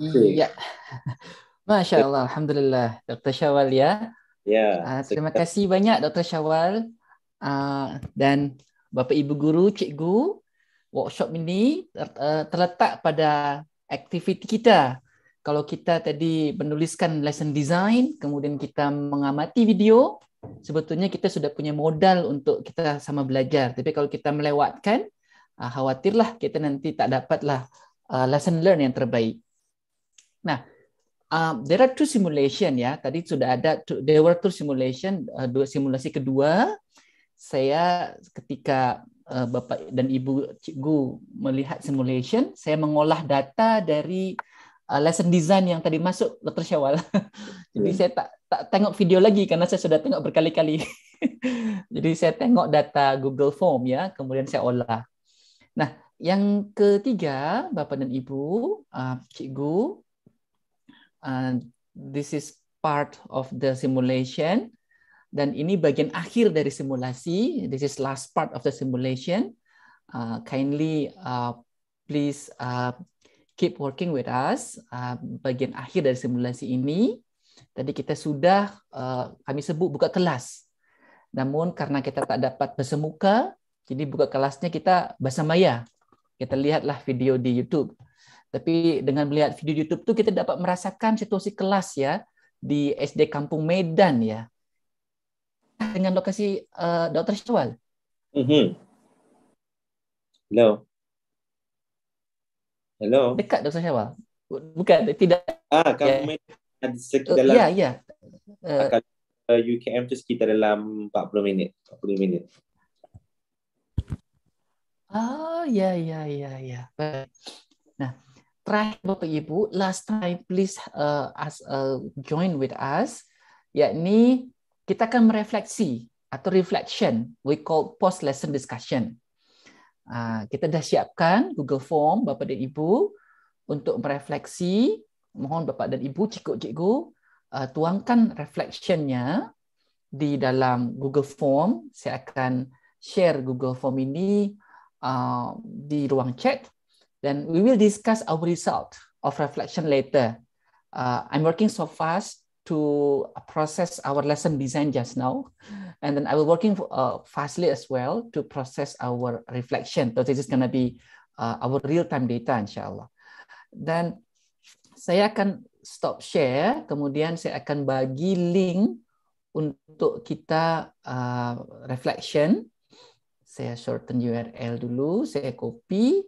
Iya, Ya. *laughs* Masya Allah, Alhamdulillah, Dr. Syawal ya. Ya. Uh, terima kasih banyak Dr. Syawal uh, dan Bapa Ibu Guru, Cikgu. Workshop ini uh, terletak pada aktiviti kita. Kalau kita tadi menuliskan lesson design, kemudian kita mengamati video, sebetulnya kita sudah punya modal untuk kita sama belajar. Tapi kalau kita melewatkan, ah, khawatirlah kita nanti tak dapatlah lesson learn yang terbaik. Um, there are two simulation ya. Tadi sudah ada two, there were two simulation uh, dua simulasi kedua saya ketika uh, Bapak dan Ibu Cikgu melihat simulation, saya mengolah data dari uh, lesson design yang tadi masuk Dr. Syawal. *laughs* Jadi yeah. saya tak, tak tengok video lagi karena saya sudah tengok berkali-kali. *laughs* Jadi saya tengok data Google Form ya, kemudian saya olah. Nah, yang ketiga, Bapak dan Ibu, uh, Cikgu, And this is part of the simulation. Dan ini bagian akhir dari simulasi. This is last part of the simulation. Uh, kindly uh, please uh, keep working with us. Uh, bagian akhir dari simulasi ini. Tadi kita sudah uh, kami sebut buka kelas. Namun karena kita tak dapat bersemuka, jadi buka kelasnya kita bahasa maya. Kita lihatlah video di YouTube. Tapi dengan melihat video YouTube tuh kita dapat merasakan situasi kelas ya di SD Kampung Medan ya dengan lokasi uh, eh, Dr. Syawal. Mm-hmm. Hello. Hello. Dekat Dr. Syawal. Bukan, tidak. Ah, Kampung ya. Medan sekitar oh, ya, dalam. Ya, ya. Eh, uh, eh, uh, UKM tu sekitar dalam 40 minit, 40 minit. Ah, ya, ya, ya, ya. Nah, terakhir Bapak Ibu, last time please uh, as uh, join with us, yakni kita akan merefleksi atau reflection, we call post lesson discussion. Uh, kita dah siapkan Google Form Bapak dan Ibu untuk merefleksi. Mohon Bapak dan Ibu, cikgu-cikgu, uh, tuangkan refleksinya di dalam Google Form. Saya akan share Google Form ini uh, di ruang chat. Then we will discuss our result of reflection later. Uh, I'm working so fast to process our lesson design just now. And then I will working uh, fastly as well to process our reflection. So this is gonna be uh, our real-time data insyaallah. Then saya akan stop share, kemudian saya akan bagi link untuk kita uh, reflection. Saya shorten URL dulu, saya copy,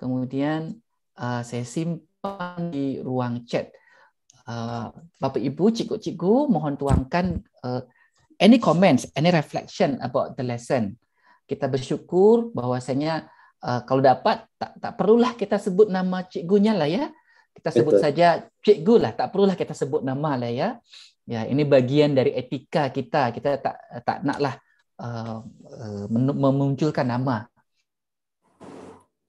kemudian uh, saya simpan di ruang chat. Uh, Bapak Ibu, cikgu-cikgu, mohon tuangkan uh, any comments, any reflection about the lesson. Kita bersyukur bahwasanya uh, kalau dapat tak, tak perlulah kita sebut nama cikgunya lah ya. Kita sebut Betul. saja cikgu lah, tak perlulah kita sebut nama lah ya. Ya, ini bagian dari etika kita. Kita tak tak naklah uh, uh, memunculkan nama.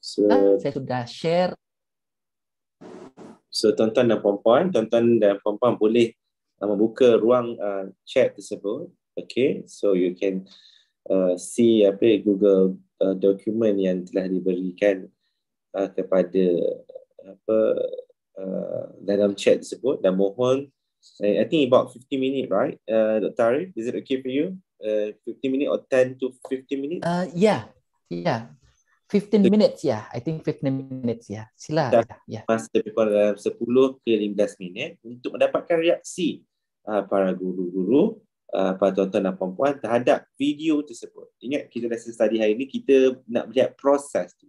Se- ah, saya sudah share. So tuan-tuan dan puan-puan, tuan-tuan dan puan-puan boleh uh, membuka ruang uh, chat tersebut. Okay, so you can uh, see apa Google uh, document yang telah diberikan uh, kepada apa uh, dalam chat tersebut dan mohon eh, I think about 50 minit, right? Uh, Dr. Arif, is it okay for you? Uh, 50 minit or 10 to 50 minutes? Uh, yeah, yeah. 15 minutes ya. Yeah. I think 15 minutes ya. Yeah. Sila. Ya. Yeah. Masa lebih kurang dalam 10 ke 15 minit untuk mendapatkan reaksi uh, para guru-guru uh, para tuan-tuan dan puan-puan terhadap video tersebut. Ingat kita lesson study hari ini kita nak melihat proses tu.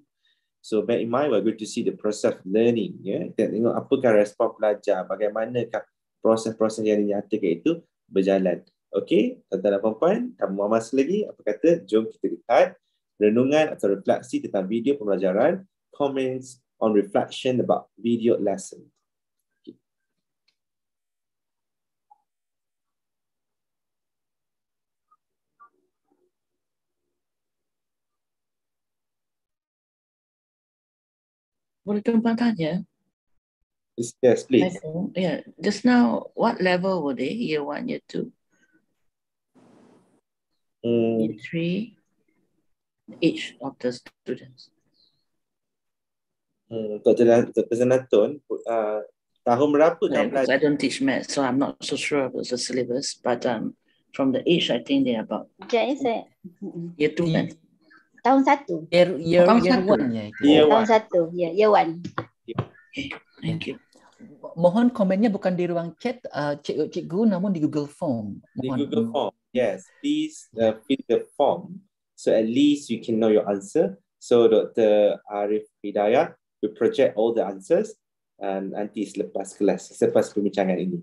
So bear in mind we're going to see the process of learning. Ya. Yeah. Kita tengok apakah respon pelajar, bagaimana bagaimanakah proses-proses yang dinyatakan itu berjalan. Okay, tuan-tuan dan puan-puan, tak masa lagi. Apa kata, jom kita lihat renungan atau refleksi tentang video pembelajaran, comments on reflection about video lesson. Boleh kumpulan tanya? Yes, yes please. Think, yeah. Just now, what level were they? Year one, year two? Mm. Year three? age of the students. Hmm, untuk Kesenatun, uh, tahun berapa kamu belajar? I don't teach math, so I'm not so sure about the syllabus, but um, from the age, I think they about. Jadi saya. Year two kan? Tahun satu. Year, year, tahun year satu. one. Ya, year tahun satu, yeah, year one. thank you mohon komennya bukan di ruang chat uh, cikgu cikgu namun di Google Form. Mohon. Di Google Form. Yes, please uh, fill the form So at least you can know your answer. So Dr. Arif Hidayat will project all the answers um, nanti selepas kelas, selepas perbincangan ini.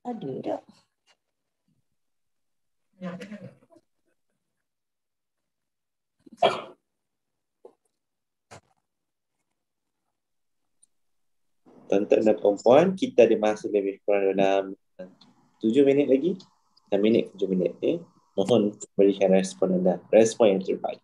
Ada tak? Tuan-tuan dan perempuan, kita ada masa lebih kurang dalam 7 minit lagi. 6 minit, 7 minit. Eh? Mohon berikan respon anda. Respon yang terbaik.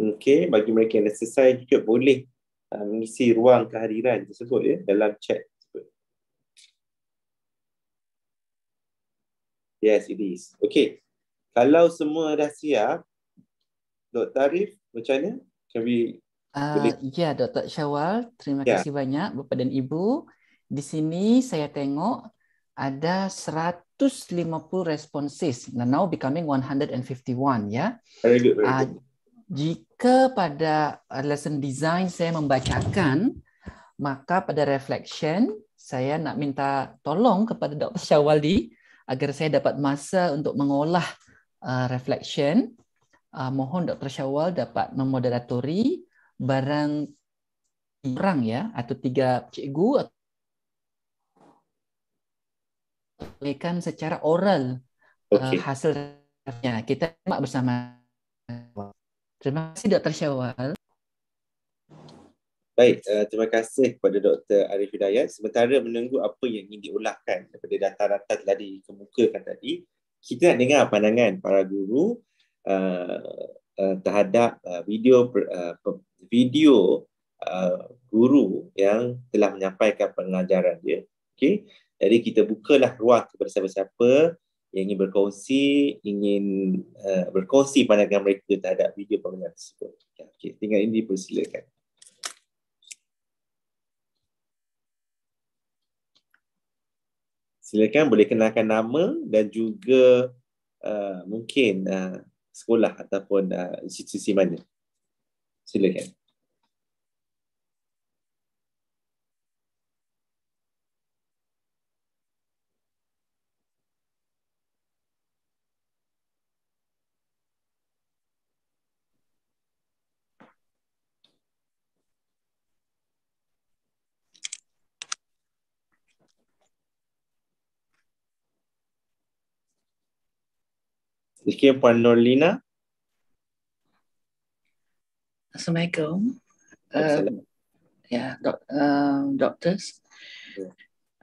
Okay, bagi mereka yang dah selesai juga boleh uh, mengisi ruang kehadiran tersebut ya dalam chat. Tersebut. Yes, it is. Okay, Kalau semua dah siap, Dr. Tarif, macam mana? Can we Uh, ya, Dr. Syawal, terima ya. kasih banyak Bapak dan Ibu. Di sini saya tengok ada 150 responses. Now becoming 151 ya. Very good, very uh, good. Uh, Jika pada lesson design saya membacakan, maka pada reflection saya nak minta tolong kepada Dr. Syawaldi agar saya dapat masa untuk mengolah uh, reflection. Uh, mohon Dr. Syawal dapat memoderatori barang orang ya atau tiga cikgu atau secara oral uh, okay. hasilnya kita bersama Terima kasih Dr. Syawal. Baik, uh, terima kasih kepada Dr. Arif Hidayat. Sementara menunggu apa yang ingin diulahkan daripada data-data telah dikemukakan tadi, kita nak dengar pandangan para guru uh, uh, terhadap uh, video uh, video uh, guru yang telah menyampaikan pengajaran dia. Okay? Jadi kita bukalah ruang kepada siapa-siapa yang ingin berkongsi ingin uh, berkongsi pandangan mereka terhadap video pembelajaran tersebut. Ya, okey, tinggal ini persilakan. Silakan boleh kenalkan nama dan juga uh, mungkin uh, sekolah ataupun uh, institusi mana. Silakan. देखिए पढ़ लो Leena Assalamualaikum. Uh, yeah, doc, uh, doctors. Yeah.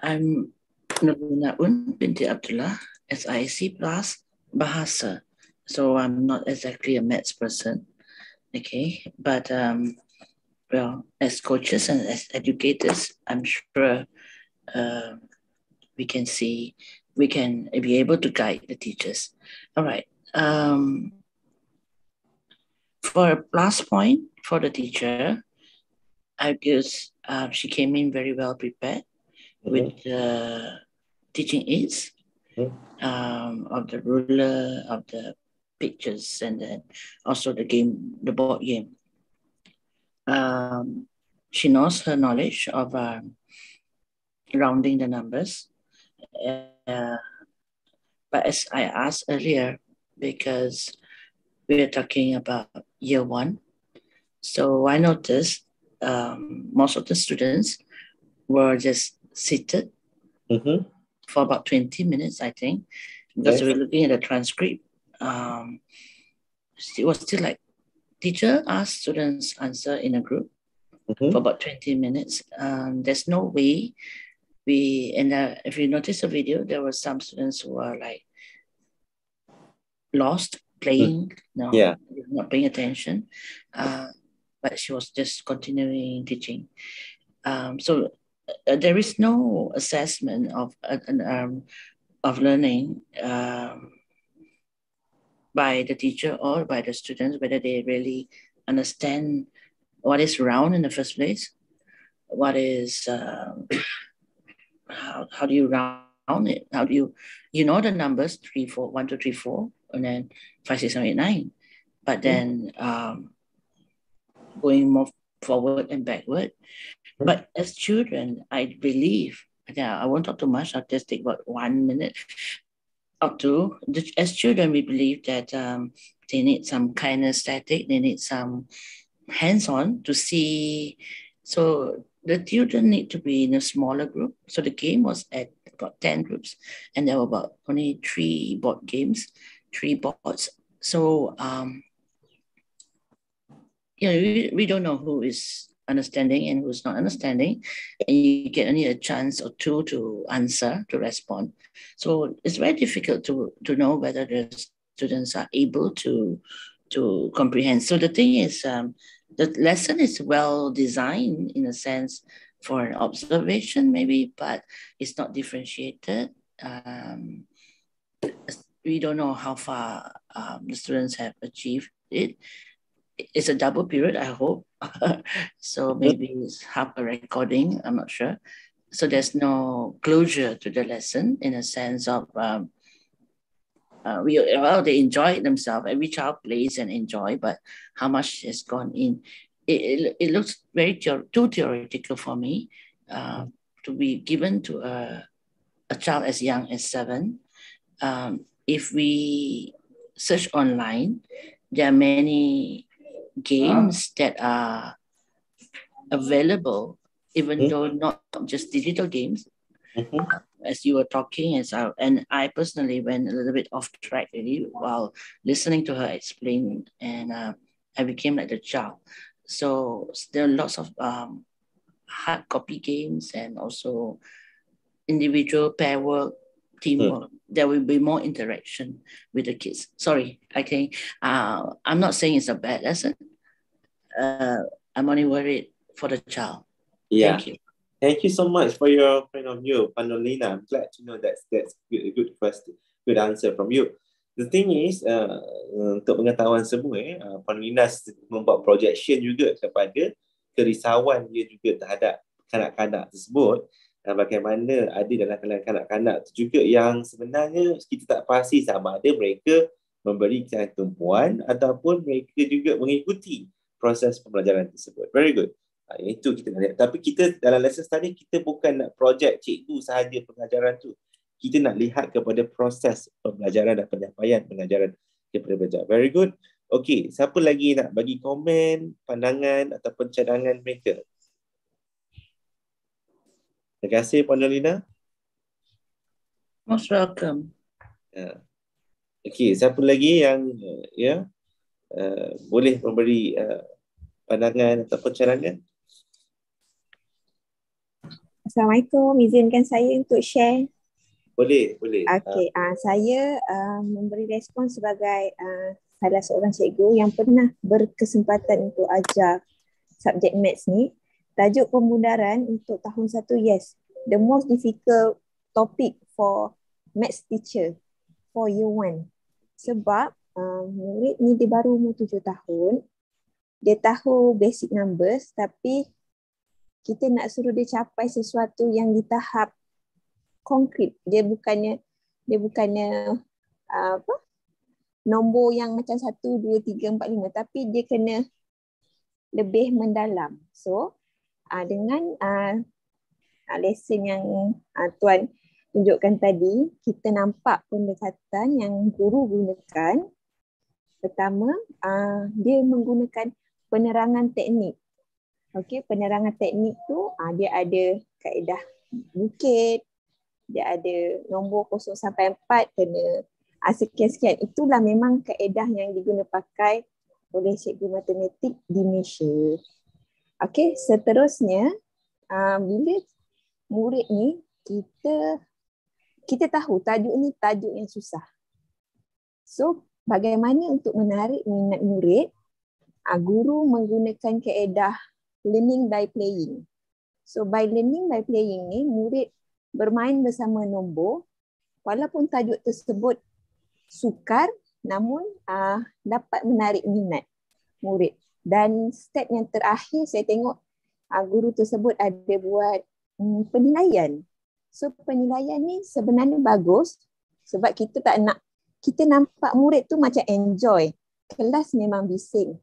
I'm Nurina Un binti Abdullah, SIC plus Bahasa. So I'm not exactly a maths person, okay? But um, well, as coaches and as educators, I'm sure uh, we can see we can be able to guide the teachers. All right. Um, for last point for the teacher, I guess uh, she came in very well prepared mm-hmm. with the teaching aids mm-hmm. um, of the ruler, of the pictures, and then also the game, the board game. Um, she knows her knowledge of uh, rounding the numbers yeah, uh, but as I asked earlier, because we are talking about year one, so I noticed um, most of the students were just seated mm-hmm. for about 20 minutes, I think, because yes. we were looking at the transcript. Um, it was still like teacher asked students answer in a group mm-hmm. for about 20 minutes. Um, there's no way we and uh, if you notice the video, there were some students who are like lost playing, mm. no, yeah, not paying attention. Uh, but she was just continuing teaching. Um, so uh, there is no assessment of uh, um, of learning um, by the teacher or by the students whether they really understand what is round in the first place, what is. Uh, how, how do you round it? How do you, you know the numbers, three, four, one, two, three, four, and then five, six, seven, eight, nine. But mm-hmm. then um, going more forward and backward. Mm-hmm. But as children, I believe, yeah, I won't talk too much, I'll just take about one minute up to, as children, we believe that um, they need some kinesthetic, they need some hands-on to see. So the children need to be in a smaller group. So the game was at about 10 groups and there were about only three board games, three boards. So, um, you know, we, we don't know who is understanding and who's not understanding. And you get only a chance or two to answer, to respond. So it's very difficult to, to know whether the students are able to to comprehend. So the thing is, um, the lesson is well designed in a sense for an observation maybe, but it's not differentiated. Um, we don't know how far um, the students have achieved it. It's a double period, I hope. *laughs* so maybe it's half a recording, I'm not sure. So there's no closure to the lesson in a sense of um, uh, we well they enjoy themselves. Every child plays and enjoy, but how much has gone in? It, it, it looks very too theoretical for me uh, to be given to a, a child as young as seven. Um, if we search online, there are many games ah. that are available, even mm-hmm. though not just digital games, Mm-hmm. As you were talking, and so, and I personally went a little bit off track really while listening to her explain, and uh, I became like the child. So there are lots of um, hard copy games and also individual pair work, teamwork. Mm. There will be more interaction with the kids. Sorry, okay. Uh, I'm not saying it's a bad lesson. Uh, I'm only worried for the child. Yeah. Thank you. Thank you so much for your point of view, Panolina. I'm glad to know that that's good, a good question, good answer from you. The thing is, uh, untuk pengetahuan semua, eh, uh, Panolina membuat projection juga kepada kerisauan dia juga terhadap kanak-kanak tersebut dan uh, bagaimana ada dalam kalangan kanak-kanak itu juga yang sebenarnya kita tak pasti sama ada mereka memberikan tumpuan ataupun mereka juga mengikuti proses pembelajaran tersebut. Very good. Ha, itu kita nak lihat. Tapi kita dalam lesson study, kita bukan nak projek cikgu sahaja pengajaran tu. Kita nak lihat kepada proses pembelajaran dan penyampaian pengajaran kepada belajar. Very good. Okay, siapa lagi nak bagi komen, pandangan atau pencadangan mereka? Terima kasih Puan Nalina. Most welcome. Ya. Okey, siapa lagi yang ya uh, boleh memberi uh, pandangan atau pencadangan? Assalamualaikum. Izinkan saya untuk share. Boleh, boleh. Okey, uh, saya uh, memberi respon sebagai uh, salah seorang cikgu yang pernah berkesempatan untuk ajar subjek maths ni. Tajuk pembundaran untuk tahun satu yes. The most difficult topic for maths teacher for year one. Sebab uh, murid ni dia baru umur tujuh tahun. Dia tahu basic numbers tapi kita nak suruh dia capai sesuatu yang di tahap konkret. Dia bukannya dia bukannya ah, apa? Nombor yang macam satu, dua, tiga, empat, lima. Tapi dia kena lebih mendalam. So uh, dengan uh, lesson yang uh, Tuan tunjukkan tadi, kita nampak pendekatan yang guru gunakan. Pertama, uh, dia menggunakan penerangan teknik. Okey, penerangan teknik tu uh, dia ada kaedah bukit, dia ada nombor 0 sampai 4 kena uh, sekian-sekian. Itulah memang kaedah yang diguna pakai oleh cikgu matematik di Malaysia. Okey, seterusnya uh, bila murid ni kita kita tahu tajuk ni tajuk yang susah. So bagaimana untuk menarik minat murid? guru menggunakan kaedah learning by playing. So by learning by playing ni murid bermain bersama nombor walaupun tajuk tersebut sukar namun uh, dapat menarik minat murid. Dan step yang terakhir saya tengok uh, guru tersebut ada buat um, penilaian. So penilaian ni sebenarnya bagus sebab kita tak nak kita nampak murid tu macam enjoy. Kelas memang bising.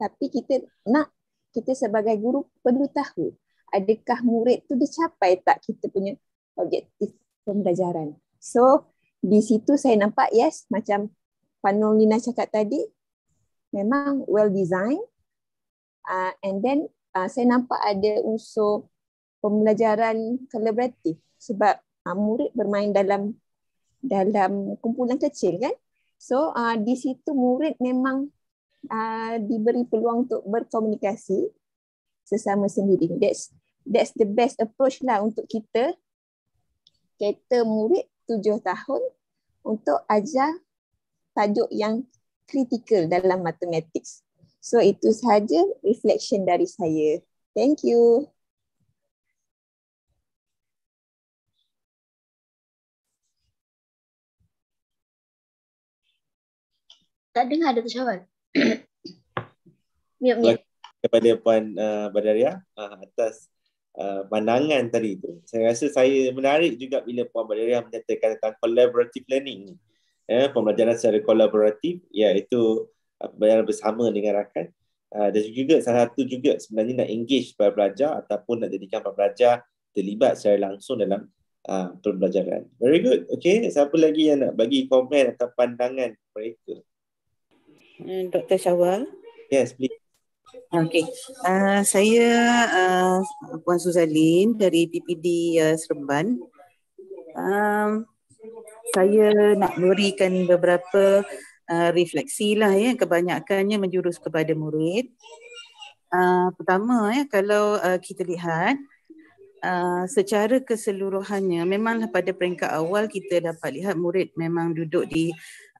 Tapi kita nak kita sebagai guru perlu tahu adakah murid tu dicapai tak kita punya objektif pembelajaran. So di situ saya nampak yes macam Panung Lina cakap tadi memang well designed uh, and then uh, saya nampak ada unsur pembelajaran kolaboratif sebab uh, murid bermain dalam dalam kumpulan kecil kan. So uh, di situ murid memang Uh, diberi peluang untuk berkomunikasi sesama sendiri. That's that's the best approach lah untuk kita kita murid tujuh tahun untuk ajar tajuk yang critical dalam matematik. So itu sahaja reflection dari saya. Thank you. Tak dengar ada tu Syawal. *coughs* miap, kepada puan uh, Badaria uh, atas uh, pandangan tadi tu. Saya rasa saya menarik juga bila puan Badaria menyatakan tentang collaborative learning. Eh, pembelajaran secara kolaboratif iaitu uh, belajar bersama dengan rakan uh, dan juga salah satu juga sebenarnya nak engage para pelajar ataupun nak jadikan para pelajar terlibat secara langsung dalam uh, pembelajaran. Very good. Okay. Siapa lagi yang nak bagi komen atau pandangan mereka? Hmm, Dr. Syawal. Yes, please. Okay, Uh, ah, saya uh, Puan Suzalin dari PPD uh, ah, Seremban. Um, saya nak berikan beberapa uh, refleksi lah ya. Kebanyakannya menjurus kepada murid. Uh, pertama ya, kalau uh, kita lihat Uh, secara keseluruhannya memanglah pada peringkat awal kita dapat lihat murid memang duduk di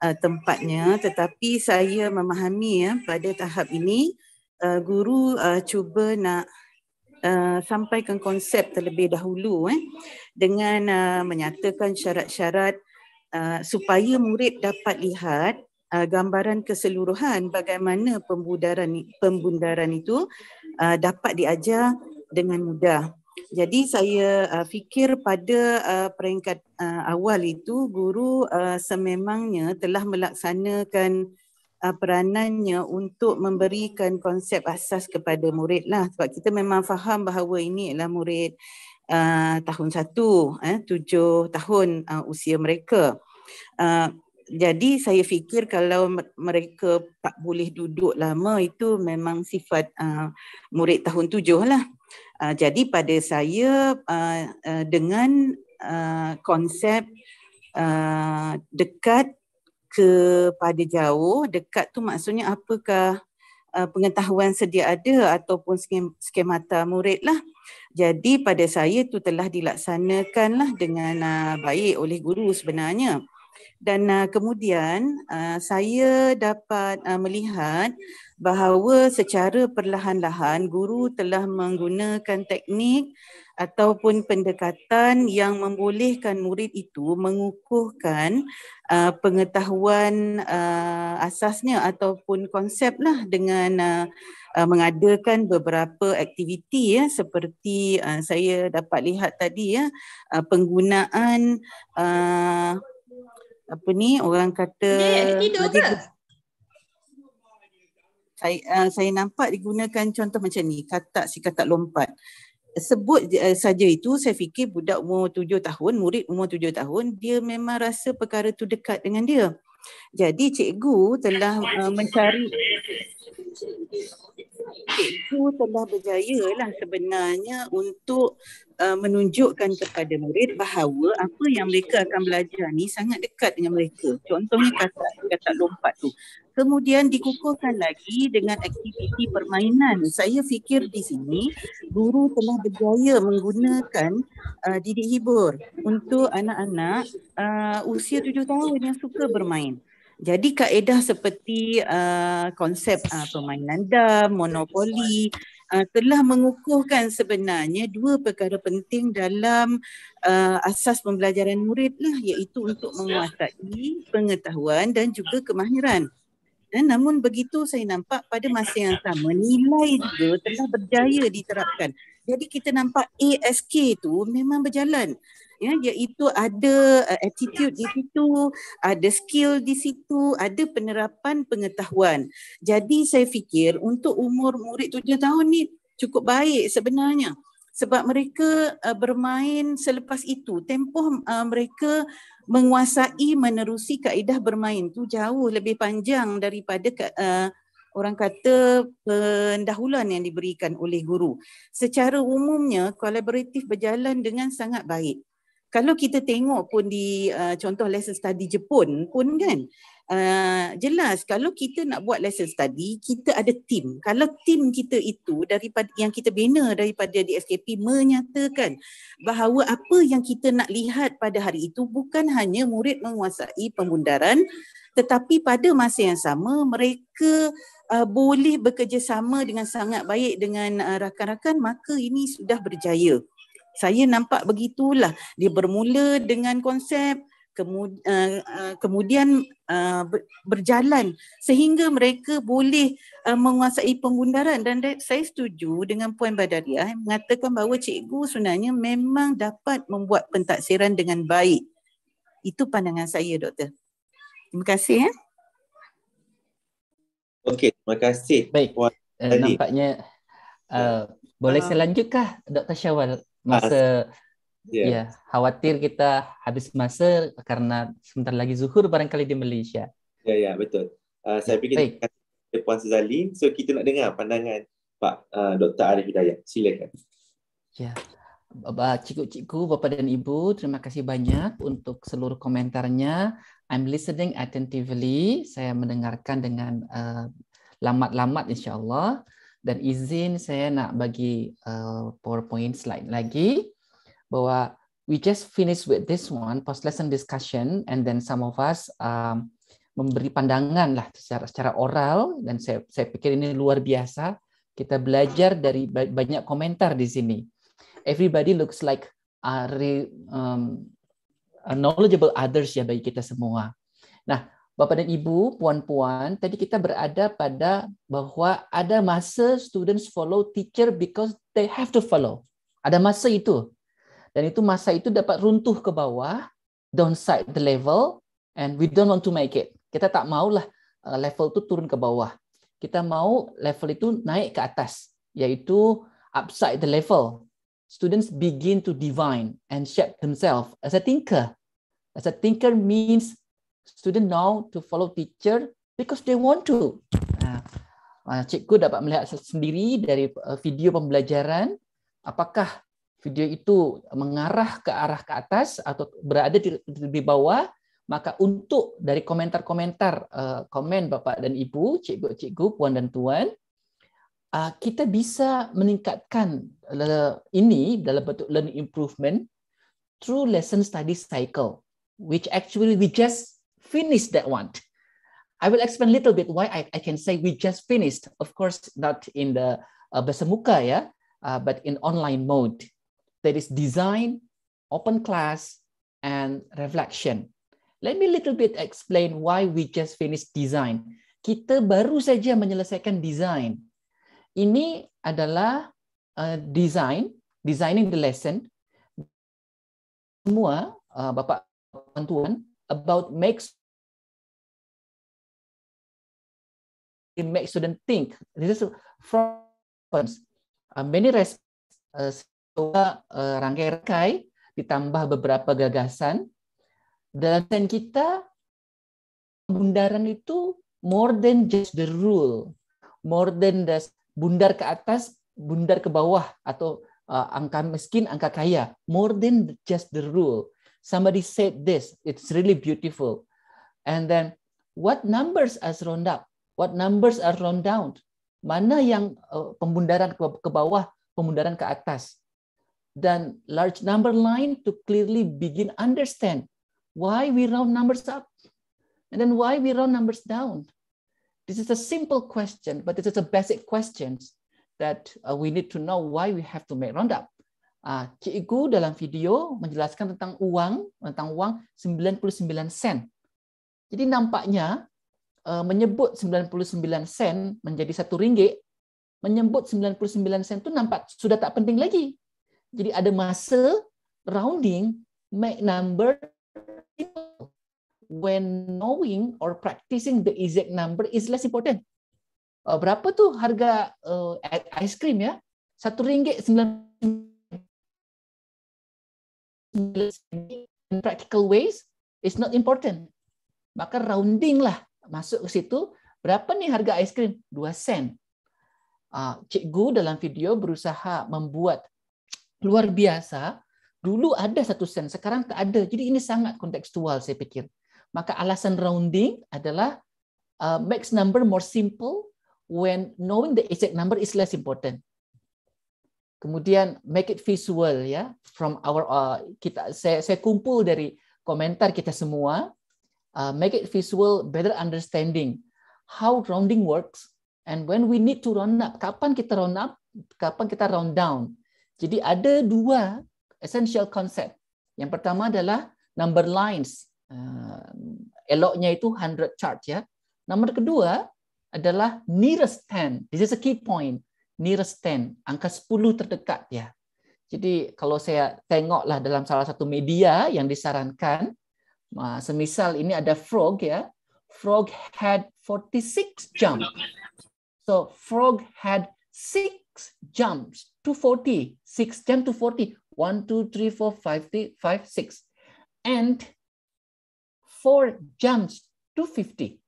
uh, tempatnya tetapi saya memahami ya pada tahap ini uh, guru uh, cuba nak Uh, sampaikan konsep terlebih dahulu eh, dengan uh, menyatakan syarat-syarat uh, supaya murid dapat lihat uh, gambaran keseluruhan bagaimana pembundaran, pembundaran itu uh, dapat diajar dengan mudah. Jadi saya uh, fikir pada uh, peringkat uh, awal itu guru uh, sememangnya telah melaksanakan uh, peranannya untuk memberikan konsep asas kepada murid lah. Sebab kita memang faham bahawa ini adalah murid uh, tahun satu, eh, tujuh tahun uh, usia mereka. Uh, jadi saya fikir kalau mereka tak boleh duduk lama itu memang sifat uh, murid tahun tujuh lah. Ah, jadi pada saya ah, ah, dengan konsep dekat kepada jauh, dekat tu maksudnya apakah pengetahuan sedia ada ataupun skem, skemata murid lah. Jadi pada saya tu telah dilaksanakan lah dengan baik oleh guru sebenarnya dan uh, kemudian uh, saya dapat uh, melihat bahawa secara perlahan-lahan guru telah menggunakan teknik ataupun pendekatan yang membolehkan murid itu mengukuhkan uh, pengetahuan uh, asasnya ataupun konseplah dengan uh, uh, mengadakan beberapa aktiviti ya seperti uh, saya dapat lihat tadi ya uh, penggunaan uh, apa ni orang kata dia tidur ke? Saya, uh, saya nampak digunakan contoh macam ni katak si katak lompat sebut uh, saja itu saya fikir budak umur tujuh tahun murid umur tujuh tahun dia memang rasa perkara tu dekat dengan dia jadi cikgu telah uh, mencari cikgu telah berjaya lah sebenarnya untuk uh, menunjukkan kepada murid bahawa apa yang mereka akan belajar ni sangat dekat dengan mereka. Contohnya kata kata lompat tu. Kemudian dikukuhkan lagi dengan aktiviti permainan. Saya fikir di sini guru telah berjaya menggunakan uh, didik hibur untuk anak-anak uh, usia tujuh tahun yang suka bermain. Jadi kaedah seperti uh, konsep uh, permainan dam, monopoli uh, telah mengukuhkan sebenarnya dua perkara penting dalam uh, asas pembelajaran murid lah, iaitu untuk menguasai pengetahuan dan juga kemahiran. Dan namun begitu saya nampak pada masa yang sama nilai juga telah berjaya diterapkan. Jadi kita nampak ASK tu memang berjalan ya iaitu ada uh, attitude di situ ada skill di situ ada penerapan pengetahuan jadi saya fikir untuk umur murid tujuh tahun ni cukup baik sebenarnya sebab mereka uh, bermain selepas itu tempoh uh, mereka menguasai menerusi kaedah bermain tu jauh lebih panjang daripada uh, orang kata pendahuluan yang diberikan oleh guru. Secara umumnya kolaboratif berjalan dengan sangat baik kalau kita tengok pun di uh, contoh lesson study Jepun pun kan uh, jelas kalau kita nak buat lesson study kita ada tim kalau tim kita itu daripada yang kita bina daripada di SKP menyatakan bahawa apa yang kita nak lihat pada hari itu bukan hanya murid menguasai pembundaran tetapi pada masa yang sama mereka uh, boleh bekerjasama dengan sangat baik dengan uh, rakan-rakan maka ini sudah berjaya saya nampak begitulah dia bermula dengan konsep eh, eh, kemudian eh, berjalan sehingga mereka boleh menguasai pengundaran dan saya setuju dengan puan Badaria mengatakan bahawa cikgu sebenarnya memang dapat membuat pentaksiran dengan baik. Itu pandangan saya doktor. Terima kasih ya. Okey, terima kasih. Baik. Puan nampaknya uh, boleh uh, ah. saya lanjutkah Dr. Syawal masa yeah. ya khawatir kita habis masa karena sebentar lagi zuhur barangkali di Malaysia. Ya yeah, ya yeah, betul. Uh, saya pergi dengan Puan Sezalin so kita nak dengar pandangan Pak uh, Dr. Arif Hidayat. Silakan. Ya. Yeah. Cikgu-cikgu, bapa dan Ibu, terima kasih banyak untuk seluruh komentarnya. I'm listening attentively. Saya mendengarkan dengan uh, lamat-lamat insyaAllah. Allah. Dan izin saya nak bagi uh, PowerPoint slide lagi bahwa we just finish with this one post lesson discussion and then some of us um, memberi pandangan lah secara secara oral dan saya saya pikir ini luar biasa kita belajar dari banyak komentar di sini. Everybody looks like are um, knowledgeable others ya bagi kita semua. Nah, Bapak dan Ibu, puan-puan, tadi kita berada pada bahwa ada masa students follow teacher because they have to follow. Ada masa itu. Dan itu masa itu dapat runtuh ke bawah, downside the level, and we don't want to make it. Kita tak maulah uh, level itu turun ke bawah. Kita mau level itu naik ke atas, yaitu upside the level. Students begin to divine and shape themselves as a thinker. As a thinker means student now to follow teacher because they want to. Nah, cikgu dapat melihat sendiri dari eh, video pembelajaran apakah video itu mengarah ke arah ke atas atau berada di, di bawah. Maka untuk dari komentar-komentar eh, komen Bapak dan Ibu, cikgu-cikgu, puan dan tuan, ah, kita bisa meningkatkan ini dalam bentuk learning improvement through lesson study cycle, which actually we just finish that one. I will explain a little bit why I, I can say we just finished. Of course, not in the uh, Basamuka, yeah, uh, but in online mode. That is design, open class, and reflection. Let me little bit explain why we just finished design. Kita baru saja menyelesaikan design. Ini adalah uh, design, designing the lesson. Semua uh, Bapak Tuan about make it makes student think. This is from uh, many res uh, uh, rangkai-rangkai ditambah beberapa gagasan dalam sen kita bundaran itu more than just the rule, more than the bundar ke atas, bundar ke bawah atau uh, angka miskin, angka kaya, more than just the rule. somebody said this, it's really beautiful. And then what numbers are round up? What numbers are round down? Mana yang uh, pembundaran ke, ke bawah, pembundaran ke atas? Dan large number line to clearly begin understand why we round numbers up and then why we round numbers down. This is a simple question, but this is a basic question that uh, we need to know why we have to make round up. Ah, cikgu dalam video menjelaskan tentang uang, tentang uang 99 sen. Jadi nampaknya eh, menyebut 99 sen menjadi satu ringgit, menyebut 99 sen itu nampak sudah tak penting lagi. Jadi ada masa rounding make number when knowing or practicing the exact number is less important. Eh, berapa tuh harga uh, ice cream ya? Satu ringgit sembilan in practical ways is not important. Maka rounding lah masuk ke situ. Berapa nih harga es krim? 2 sen. Ah, cikgu dalam video berusaha membuat luar biasa. Dulu ada satu sen, sekarang tak ada. Jadi ini sangat kontekstual saya pikir. Maka alasan rounding adalah uh, number more simple when knowing the exact number is less important. Kemudian make it visual ya from our uh, kita saya saya kumpul dari komentar kita semua uh, make it visual better understanding how rounding works and when we need to round up kapan kita round up kapan kita round down. Jadi ada dua essential concept. Yang pertama adalah number lines. Uh, eloknya itu 100 chart ya. Nomor kedua adalah nearest 10. This is a key point nearest 10, angka 10 terdekat ya. Jadi kalau saya tengoklah dalam salah satu media yang disarankan, semisal ini ada frog ya, frog had 46 jumps. So frog had 6 jumps, 240, 6 jump 240, 1, 2, 3, 4, 5, 5, 6. And 4 jumps, 250.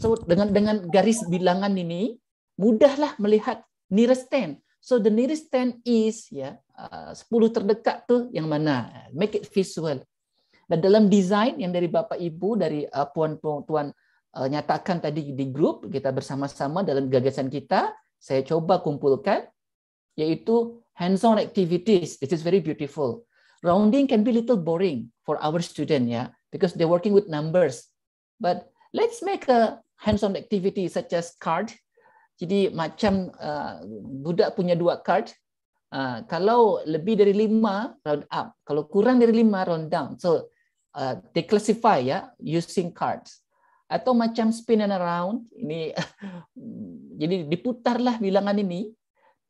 So dengan dengan garis bilangan ini, mudahlah melihat nearest ten So the nearest ten is ya uh, 10 terdekat tuh yang mana. Make it visual. Dan dalam desain yang dari Bapak Ibu dari uh, puan tuan uh, nyatakan tadi di grup kita bersama-sama dalam gagasan kita, saya coba kumpulkan yaitu hands-on activities. This is very beautiful. Rounding can be little boring for our student ya yeah, because they working with numbers. But let's make a hands-on activity such as card jadi macam uh, budak punya dua card. Uh, kalau lebih dari lima round up, kalau kurang dari lima round down. So uh, they classify ya using cards atau macam spin and around ini *laughs* jadi diputarlah bilangan ini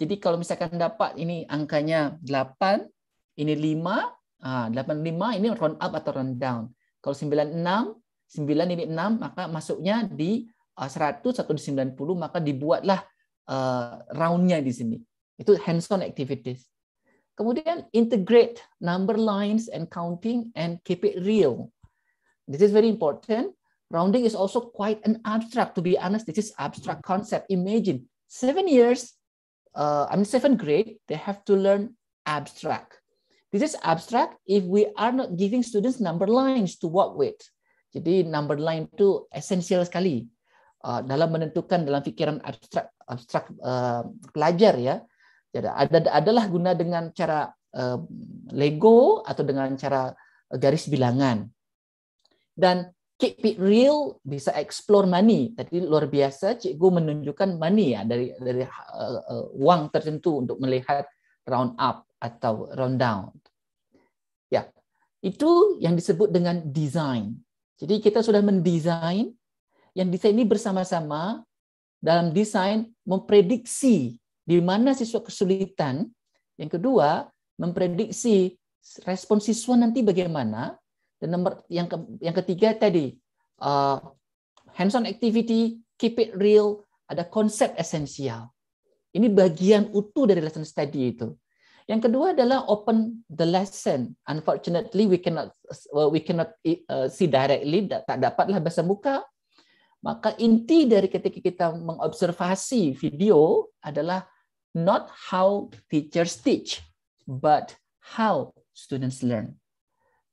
jadi kalau misalkan dapat ini angkanya 8 ini 5 ah, delapan 85 ini round up atau round down kalau 96 9 ini 6 maka masuknya di 100 eh, atau di 90 maka dibuatlah uh, roundnya di sini. Itu hands-on activities. Kemudian integrate number lines and counting and keep it real. This is very important. Rounding is also quite an abstract. To be honest, this is abstract concept. Imagine seven years, uh, eh, I mean seventh grade, they have to learn abstract. This is abstract if we are not giving students number lines to work with. Jadi number line itu essential sekali. Uh, dalam menentukan dalam pikiran abstrak abstrak uh, pelajar ya jadi ada adalah guna dengan cara uh, lego atau dengan cara garis bilangan dan keep it real bisa explore money tadi luar biasa cikgu menunjukkan money ya dari dari uh, uh, uang tertentu untuk melihat round up atau round down ya itu yang disebut dengan design jadi kita sudah mendesain yang desain ini bersama-sama dalam desain memprediksi di mana siswa kesulitan. Yang kedua, memprediksi respon siswa nanti bagaimana. Dan nomor yang ke, yang ketiga tadi uh, hands-on activity, keep it real, ada konsep esensial. Ini bagian utuh dari lesson study itu. Yang kedua adalah open the lesson. Unfortunately, we cannot uh, we cannot uh, see directly, tak dapatlah bahasa muka, maka inti dari ketika kita mengobservasi video adalah not how teachers teach, but how students learn.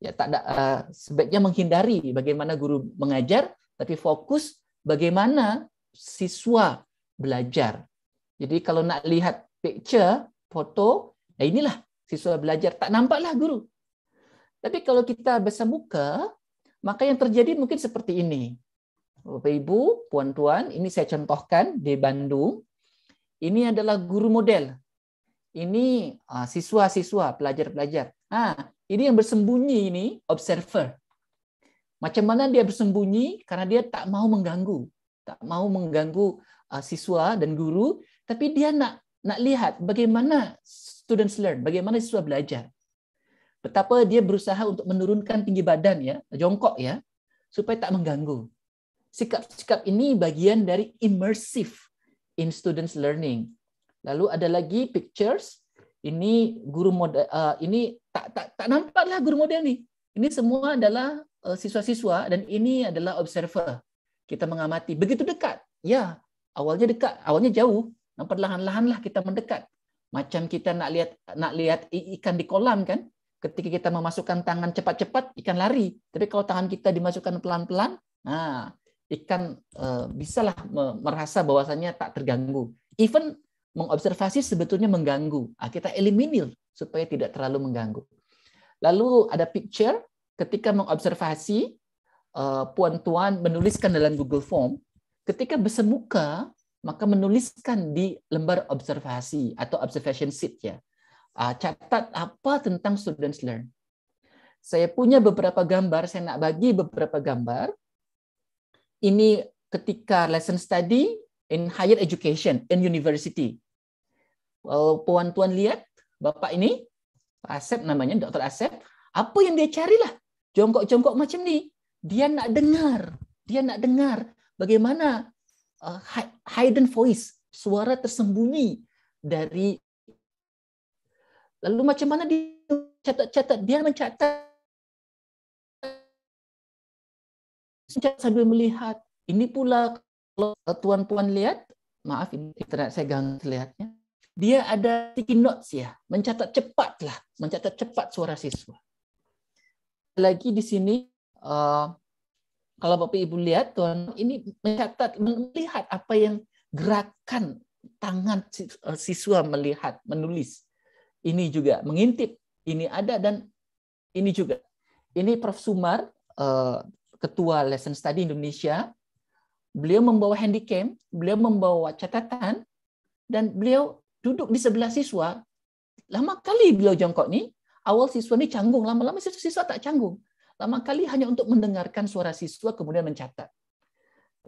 Ya, tak ada, uh, sebaiknya menghindari bagaimana guru mengajar, tapi fokus bagaimana siswa belajar. Jadi kalau nak lihat picture, foto, ya inilah siswa belajar. Tak nampaklah guru. Tapi kalau kita bersemuka, maka yang terjadi mungkin seperti ini Bapak Ibu, puan-puan, ini saya contohkan di Bandung. Ini adalah guru model. Ini ah, siswa-siswa, pelajar-pelajar. Ah, ini yang bersembunyi ini observer. Macam mana dia bersembunyi? Karena dia tak mau mengganggu, tak mau mengganggu ah, siswa dan guru, tapi dia nak nak lihat bagaimana students learn, bagaimana siswa belajar. Betapa dia berusaha untuk menurunkan tinggi badan ya, jongkok ya, supaya tak mengganggu. Sikap-sikap ini bagian dari immersive in students learning. Lalu ada lagi pictures. Ini guru model uh, ini tak tak tak nampaklah guru model nih. Ini semua adalah eh, siswa-siswa uh, dan ini adalah observer. Kita mengamati begitu dekat. Ya, awalnya dekat, awalnya jauh. Nampak perlahan-lahan lah kita mendekat. Macam kita nak lihat nak lihat ikan di kolam kan? Ketika kita memasukkan tangan cepat-cepat, ikan lari. Tapi kalau tangan kita dimasukkan pelan-pelan, nah, ikan uh, bisalah merasa bahwasannya tak terganggu. Even mengobservasi sebetulnya mengganggu. Ah, kita eliminir supaya tidak terlalu mengganggu. Lalu ada picture ketika mengobservasi eh, puan puan-tuan menuliskan dalam Google Form. Ketika bersemuka, maka menuliskan di lembar observasi atau observation sheet ya. Uh, catat apa tentang students learn. Saya punya beberapa gambar, saya nak bagi beberapa gambar ini ketika lesson study in higher education in university. puan-puan lihat bapak ini Asep namanya Dr. Asep, apa yang dia carilah? Jongkok-jongkok macam ni. Dia nak dengar, dia nak dengar bagaimana uh, hidden voice, suara tersembunyi dari Lalu macam mana dia catat-catat? Dia mencatat sambil melihat. Ini pula kalau tuan-puan lihat, maaf ini internet saya ganggu lihatnya. Dia ada sticky notes ya, mencatat cepat lah, mencatat cepat suara siswa. Lagi di sini eh, kalau Bapak Ibu lihat tuan ini mencatat melihat apa yang gerakan tangan eh, siswa melihat menulis. Ini juga mengintip, ini ada dan ini juga. Ini Prof Sumar eh, ketua lesson study Indonesia, beliau membawa handycam, beliau membawa catatan, dan beliau duduk di sebelah siswa. Lama kali beliau jongkok nih, awal siswa ini canggung, lama-lama siswa tak canggung. Lama kali hanya untuk mendengarkan suara siswa kemudian mencatat.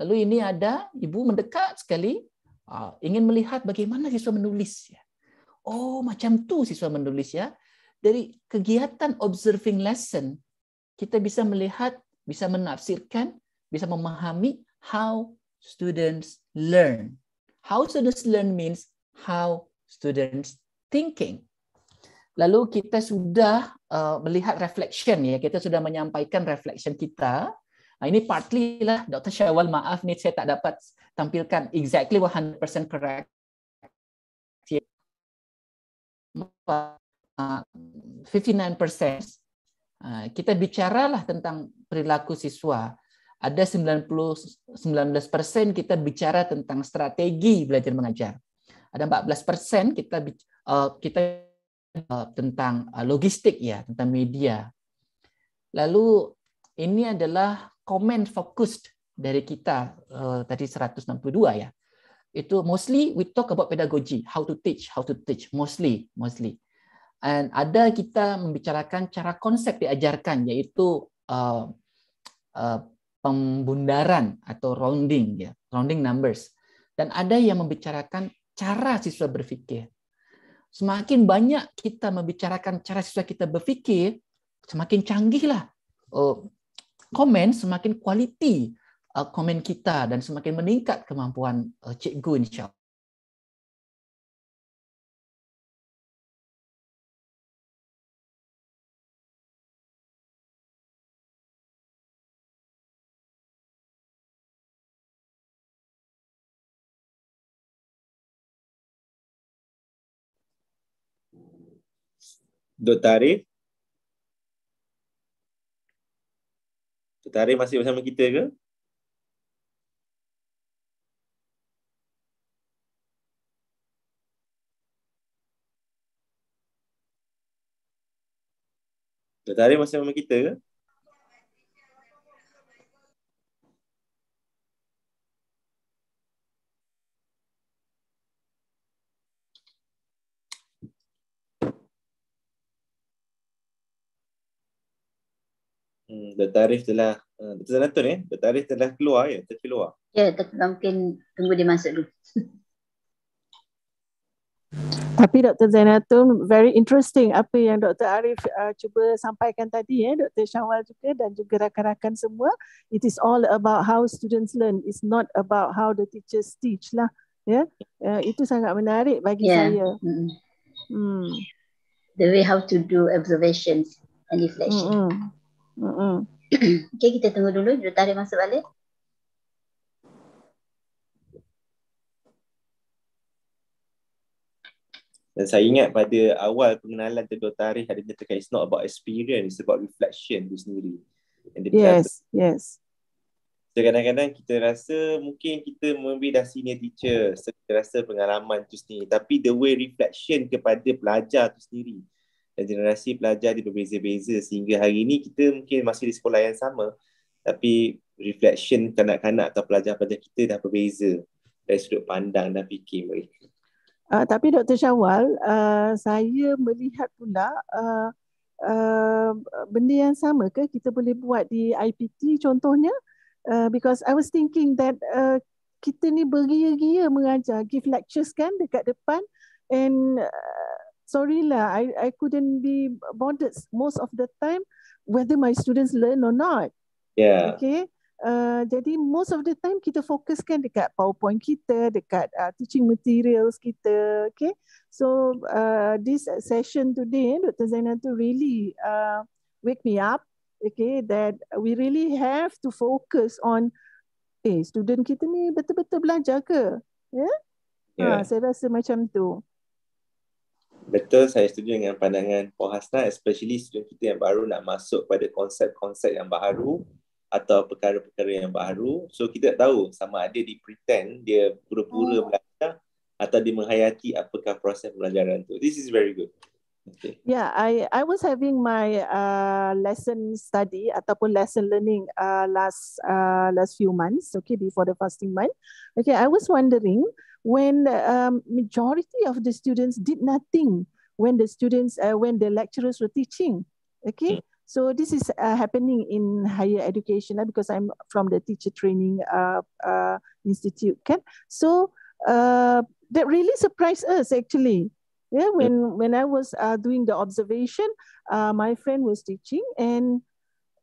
Lalu ini ada ibu mendekat sekali, ah, ingin melihat bagaimana siswa menulis. Ya. Oh, macam tuh siswa menulis ya. Dari kegiatan observing lesson, kita bisa melihat bisa menafsirkan, bisa memahami how students learn. How students learn means how students thinking. Lalu kita sudah uh, melihat reflection ya, kita sudah menyampaikan reflection kita. Nah, ini partly lah Dr. Syawal maaf nih saya tak dapat tampilkan exactly 100% correct. Uh, 59% Ah, kita bicaralah tentang perilaku siswa. Ada 90 19 persen kita bicara tentang strategi belajar mengajar. Ada 14 persen kita eh, kita eh, tentang eh, logistik ya, tentang media. Lalu ini adalah comment fokus dari kita tadi 162 ya. Itu mostly we talk about pedagogy, how to teach, how to teach mostly, mostly. And ada kita membicarakan cara konsep diajarkan, yaitu uh, uh, pembundaran atau rounding, ya, rounding numbers. Dan ada yang membicarakan cara siswa berpikir. Semakin banyak kita membicarakan cara siswa kita berpikir, semakin canggihlah uh, komen, semakin quality uh, komen kita, dan semakin meningkat kemampuan uh, cikgu insya Dok Tarif. masih bersama kita ke? Dok masih bersama kita ke? the tarif telah uh, Tuan Anton eh, the tarif telah keluar ya, telah keluar. Ya, tapi mungkin tunggu dia masuk dulu. *laughs* Tapi Dr. Zainatun, very interesting apa yang Dr. Arif uh, cuba sampaikan tadi, eh, Dr. Syawal juga dan juga rakan-rakan semua. It is all about how students learn. It's not about how the teachers teach lah. Yeah? Uh, itu sangat menarik bagi yeah. saya. Mm. The way how to do observations and reflection. Mm-hmm. Mm-mm. *coughs* Okay, kita tunggu dulu. Dia tarik masuk balik. Dan saya ingat pada awal pengenalan tentang tarikh ada menyatakan it's not about experience, it's about reflection tu sendiri. And yes, kata, yes. So kadang-kadang kita rasa mungkin kita maybe dah senior teacher, so kita rasa pengalaman tu sendiri. Tapi the way reflection kepada pelajar tu sendiri dan generasi pelajar dia berbeza-beza sehingga hari ini kita mungkin masih di sekolah yang sama tapi reflection kanak-kanak atau pelajar-pelajar kita dah berbeza dari sudut pandang dan fikir mereka. Uh, tapi Dr. Syawal, uh, saya melihat pula uh, uh, benda yang sama ke kita boleh buat di IPT contohnya uh, because I was thinking that uh, kita ni beria-ria mengajar, give lectures kan dekat depan and sorry lah, I, I couldn't be bothered most of the time whether my students learn or not. Yeah. Okay. Uh, jadi most of the time kita fokuskan dekat powerpoint kita, dekat uh, teaching materials kita. Okay. So uh, this session today, Dr. Zainal to really uh, wake me up. Okay, that we really have to focus on eh, student kita ni betul-betul belajar ke? Yeah? Yeah. Ha, saya rasa macam tu. Betul, saya setuju dengan pandangan Puan Hasna, especially student kita yang baru nak masuk pada konsep-konsep yang baru atau perkara-perkara yang baru. So, kita tak tahu sama ada di pretend dia pura-pura oh. belajar atau dia menghayati apakah proses pelajaran tu. This is very good. Okay. Yeah, I I was having my uh, lesson study ataupun lesson learning uh, last uh, last few months, okay, before the fasting month. Okay, I was wondering, when um, majority of the students did nothing when the students, uh, when the lecturers were teaching, okay? Hmm. So this is uh, happening in higher education uh, because I'm from the teacher training uh, uh, institute, okay? So that really surprised us actually. Yeah, hmm. when, when I was doing the observation, my friend was teaching and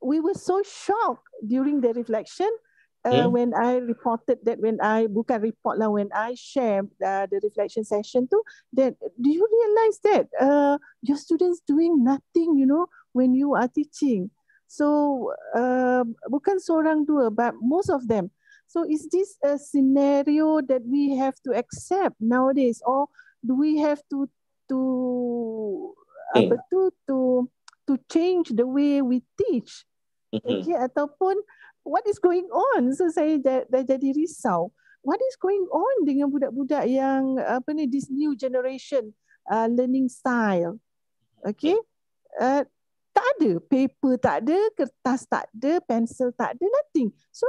we were so shocked during the reflection hmm? when I reported that when I bukan report lah when I share uh, the reflection session tu that do you realize that uh, your students doing nothing you know when you are teaching so uh, bukan seorang dua but most of them so is this a scenario that we have to accept nowadays or do we have to to hmm. apa tu to to change the way we teach mm-hmm. okay ataupun what is going on? So saya dah, dah jadi risau. What is going on dengan budak-budak yang apa ni this new generation uh, learning style? Okay, uh, tak ada paper, tak ada kertas, tak ada pencil, tak ada nothing. So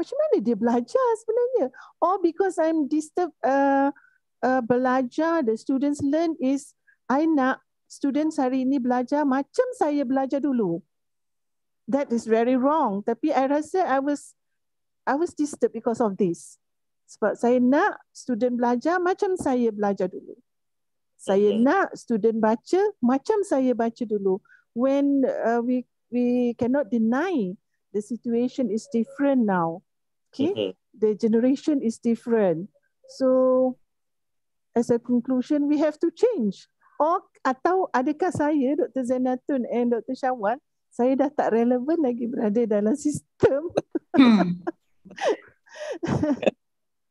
macam mana dia belajar sebenarnya? Or because I'm disturb uh, uh, belajar the students learn is I nak students hari ini belajar macam saya belajar dulu. Hmm that is very wrong. Tapi saya rasa I was I was disturbed because of this. Sebab saya nak student belajar macam saya belajar dulu. Saya okay. nak student baca macam saya baca dulu. When uh, we we cannot deny the situation is different now. Okay? okay. Mm-hmm. The generation is different. So as a conclusion we have to change. Or atau adakah saya Dr. Zainatun and Dr. Syawal saya dah tak relevan lagi berada dalam sistem. Hmm. *laughs*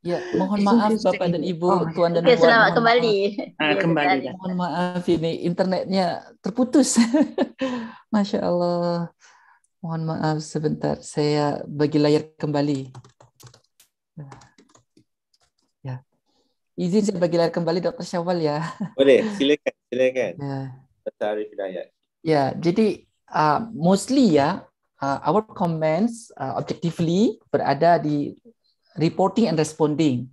Ya, mohon maaf Bapak dan Ibu, oh. Tuan dan Puan. selamat kembali. Ah, iya, kembali. mohon maaf ini internetnya terputus. *laughs* Masya Allah. Mohon maaf sebentar, saya bagi layar kembali. Ya. Izin saya bagi layar kembali Dr. Syawal ya. Boleh, *laughs* silakan, silakan. Ya. Ya, jadi uh, mostly ya uh, our comments uh, objectively berada di reporting and responding,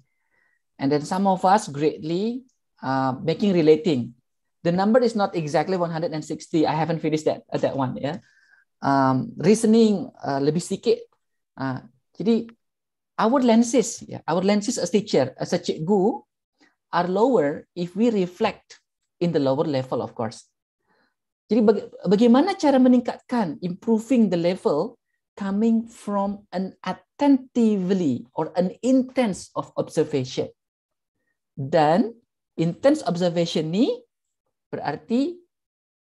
and then some of us greatly uh, making relating. The number is not exactly 160. I haven't finished that uh, that one ya. Yeah. Um, reasoning uh, lebih sedikit. Uh, jadi our lenses, yeah, our lenses as teacher, as a cikgu, are lower if we reflect in the lower level, of course. Jadi bagaimana cara meningkatkan improving the level coming from an attentively or an intense of observation. Dan intense observation ni berarti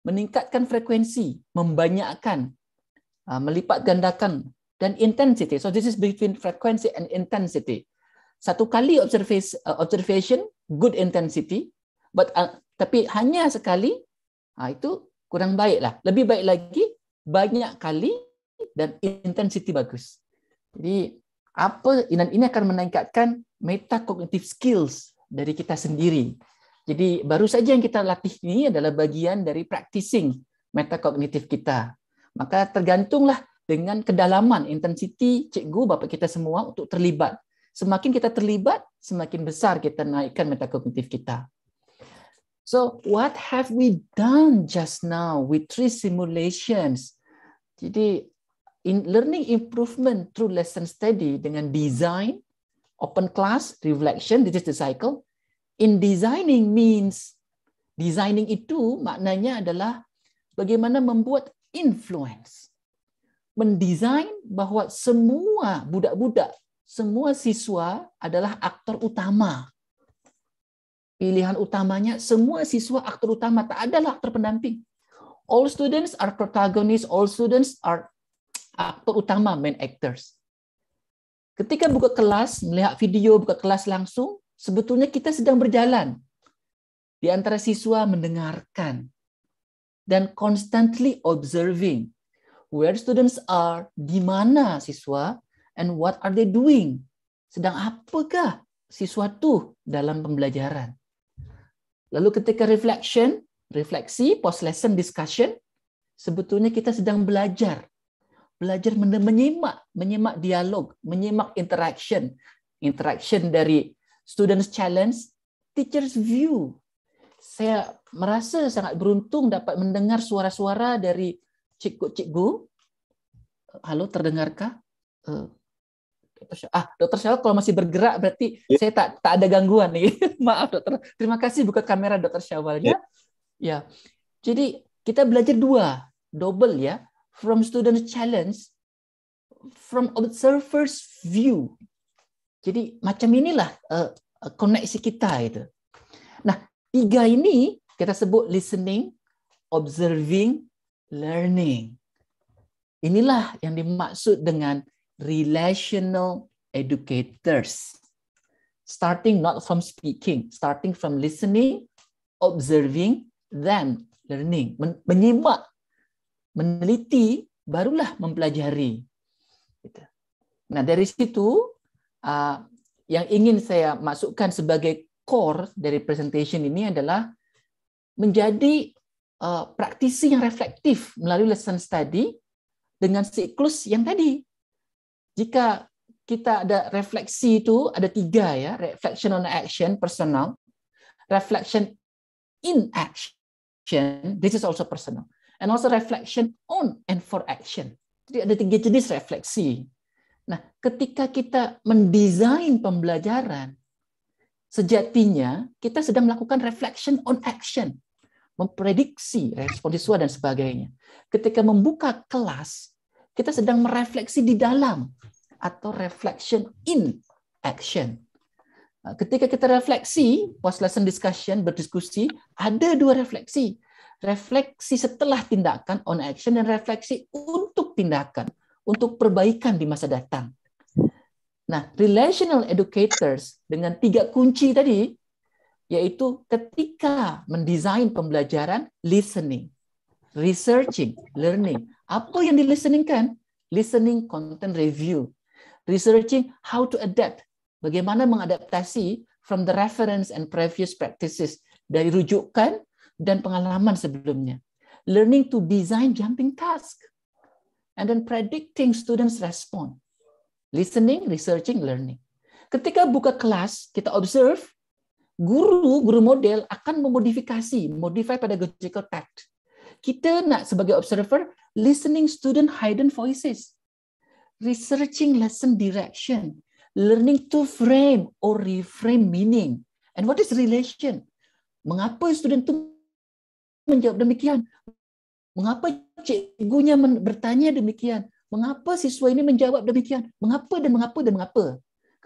meningkatkan frekuensi, membanyakkan, ah, melipat gandakan dan intensity. So this is between frequency and intensity. Satu kali ah, observation good intensity, but uh, tapi hanya sekali uh, itu kurang baik lah Lebih baik lagi banyak kali dan intensity bagus. Jadi apa dan ini akan meningkatkan metakognitif skills dari kita sendiri. Jadi baru saja yang kita latih ini adalah bagian dari practicing metakognitif kita. Maka tergantunglah dengan kedalaman intensity cikgu bapak kita semua untuk terlibat. Semakin kita terlibat, semakin besar kita naikkan metakognitif kita. So what have we done just now with three simulations? Jadi in learning improvement through lesson study dengan design, open class, reflection, this is the cycle. In designing means designing itu maknanya adalah bagaimana membuat influence. Mendesain bahwa semua budak-budak, semua siswa adalah aktor utama Pilihan utamanya semua siswa aktor utama, tak ada aktor pendamping. All students are protagonists, all students are aktor utama, main actors. Ketika buka kelas, melihat video, buka kelas langsung, sebetulnya kita sedang berjalan. Di antara siswa mendengarkan dan constantly observing where students are, di mana siswa, and what are they doing. Sedang apakah siswa tuh dalam pembelajaran? Lalu ketika reflection, refleksi, post lesson discussion, sebetulnya kita sedang belajar. Belajar menyimak, menyimak dialog, menyimak interaction. Interaction dari students challenge, teacher's view. Saya merasa sangat beruntung dapat mendengar suara-suara dari cikgu-cikgu. Halo, terdengarkah? Eh, dokter Syawal. Ah, dokter Syawal kalau masih bergerak berarti yeah. saya tak tak ada gangguan nih. *laughs* Maaf dokter. Terima kasih buka kamera dokter Syawalnya. Yeah. Ya. Jadi kita belajar dua, double ya, from student challenge, from observer's view. Jadi macam inilah uh, koneksi kita itu. Nah, tiga ini kita sebut listening, observing, learning. Inilah yang dimaksud dengan relational educators. Starting not from speaking, starting from listening, observing, then learning. Men menyimak, meneliti, barulah mempelajari. Gitu. Nah dari situ uh, yang ingin saya masukkan sebagai core dari presentation ini adalah menjadi uh, praktisi yang reflektif melalui lesson study dengan siklus yang tadi jika kita ada refleksi itu ada tiga ya reflection on action personal reflection in action this is also personal and also reflection on and for action jadi ada tiga jenis refleksi nah ketika kita mendesain pembelajaran sejatinya kita sedang melakukan reflection on action memprediksi respon siswa dan sebagainya ketika membuka kelas kita sedang merefleksi di dalam atau reflection in action. Nah, ketika kita refleksi, post lesson discussion, berdiskusi, ada dua refleksi. Refleksi setelah tindakan on action dan refleksi untuk tindakan, untuk perbaikan di masa datang. Nah, relational educators dengan tiga kunci tadi, yaitu ketika mendesain pembelajaran, listening, researching, learning, apa yang dilisteningkan? Listening content review. Researching how to adapt. Bagaimana mengadaptasi from the reference and previous practices dari rujukan dan pengalaman sebelumnya. Learning to design jumping task. And then predicting students' response. Listening, researching, learning. Ketika buka kelas, kita observe, guru, guru model akan memodifikasi, modify pedagogical tact. Kita nak sebagai observer listening student hidden voices, researching lesson direction, learning to frame or reframe meaning. And what is relation? Mengapa student itu menjawab demikian? Mengapa cikgunya bertanya demikian? Mengapa siswa ini menjawab demikian? Mengapa dan mengapa dan mengapa?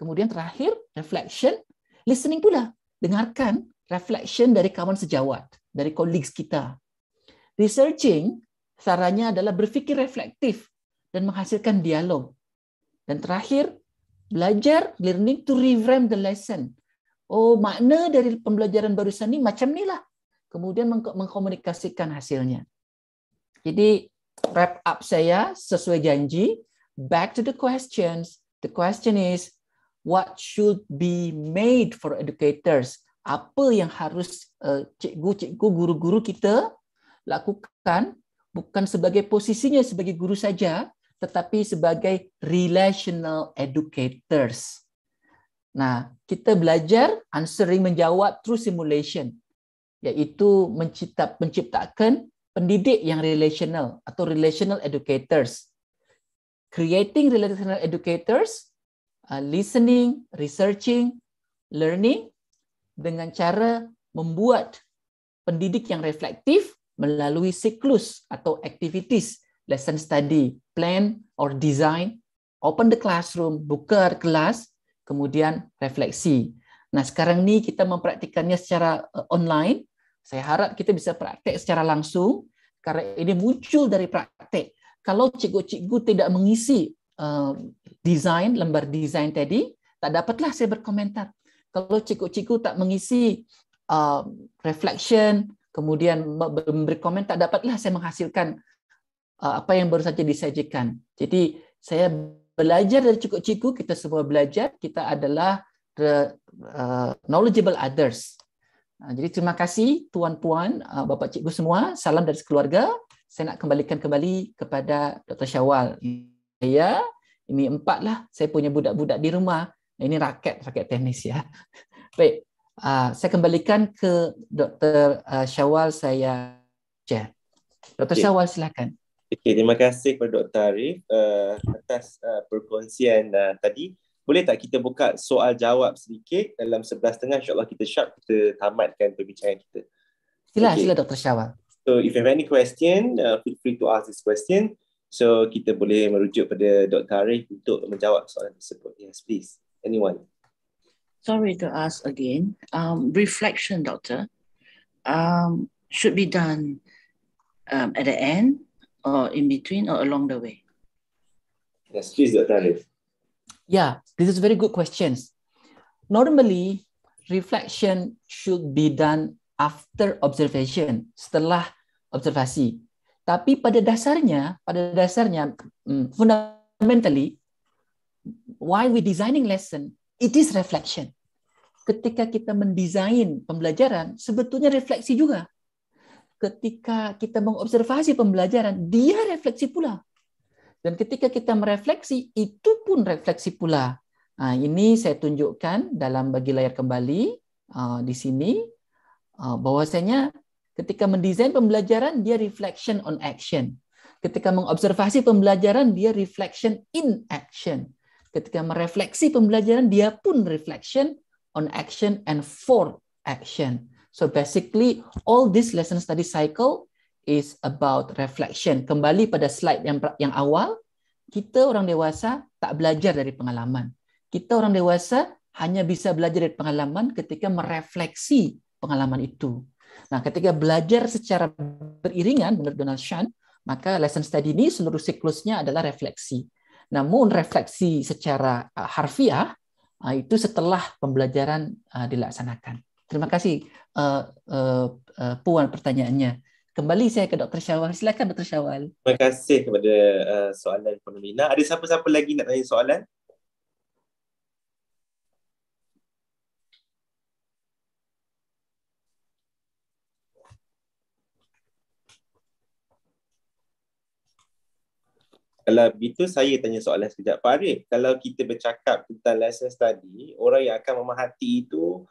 Kemudian terakhir, reflection. Listening pula. Dengarkan reflection dari kawan sejawat, dari colleagues kita. Researching Sarannya adalah berpikir reflektif dan menghasilkan dialog. Dan terakhir, belajar learning to reframe the lesson. Oh, makna dari pembelajaran barusan ini macam inilah. Kemudian mengkomunikasikan hasilnya. Jadi wrap up saya sesuai janji, back to the questions. The question is what should be made for educators? Apa yang harus eh, cikgu-cikgu guru-guru kita lakukan bukan sebagai posisinya sebagai guru saja, tetapi sebagai relational educators. Nah, kita belajar answering menjawab through simulation, yaitu mencipta, menciptakan pendidik yang relational atau relational educators. Creating relational educators, uh, listening, researching, learning, dengan cara membuat pendidik yang reflektif melalui siklus atau activities, lesson study, plan or design, open the classroom, buka kelas, kemudian refleksi. Nah, sekarang ini kita mempraktikannya secara eh, online. Saya harap kita bisa praktek secara langsung karena ini muncul dari praktek. Kalau cikgu-cikgu tidak mengisi uh, eh, desain lembar desain tadi, tak dapatlah saya berkomentar. Kalau cikgu-cikgu tak mengisi uh, reflection, kemudian memberi komentar dapatlah saya menghasilkan uh, apa yang baru saja disajikan. Jadi saya belajar dari cukup ciku kita semua belajar, kita adalah the uh, knowledgeable others. Uh, jadi terima kasih tuan-puan, bapak cikgu semua. Salam dari keluarga. Saya nak kembalikan kembali kepada Dr. Syawal. Saya ini empat lah saya punya budak-budak di rumah. Ini raket, raket tenis ya. *laughs* Baik, Uh, saya kembalikan ke Dr. Uh, ah, Syawal saya share. Dr. Okay. Syawal silakan. Okay, terima kasih kepada Dr. Arif uh, atas uh, perkongsian uh, tadi. Boleh tak kita buka soal jawab sedikit dalam setengah insyaAllah kita sharp, kita tamatkan perbincangan kita. Sila, okay. sila Dr. Syawal. So if you have any question, uh, feel free to ask this question. So kita boleh merujuk pada Dr. Arif untuk menjawab soalan tersebut. Yes, please. Anyone? Sorry to ask again. Um, reflection, doctor, um, should be done um, at the end or in between or along the way? Yes, please, Dr. Yeah, this is very good questions. Normally, reflection should be done after observation, setelah observasi. Tapi pada dasarnya, pada dasarnya, mm, fundamentally, why we designing lesson It is reflection. Ketika kita mendesain pembelajaran, sebetulnya refleksi juga. Ketika kita mengobservasi pembelajaran, dia refleksi pula. Dan ketika kita merefleksi, itu pun refleksi pula. Nah, ini saya tunjukkan dalam bagi layar kembali uh, di sini uh, bahwasanya ketika mendesain pembelajaran dia reflection on action. Ketika mengobservasi pembelajaran dia reflection in action. Ketika merefleksi pembelajaran, dia pun reflection on action and for action. So basically, all this lesson study cycle is about reflection. Kembali pada slide yang yang awal, kita orang dewasa tak belajar dari pengalaman. Kita orang dewasa hanya bisa belajar dari pengalaman ketika merefleksi pengalaman itu. Nah, ketika belajar secara beriringan menurut Donald Shan, maka lesson study ini seluruh siklusnya adalah refleksi. Namun refleksi secara eh, harfiah eh, itu setelah pembelajaran eh, dilaksanakan. Terima kasih Puan pertanyaannya. Kembali saya ke Dr. Syawal. Silakan Dr. Syawal. Terima kasih kepada soalan Puan Ada siapa-siapa lagi nak tanya soalan? Kalau begitu saya tanya soalan sekejap Farid, kalau kita bercakap tentang lesson study, orang yang akan memahati itu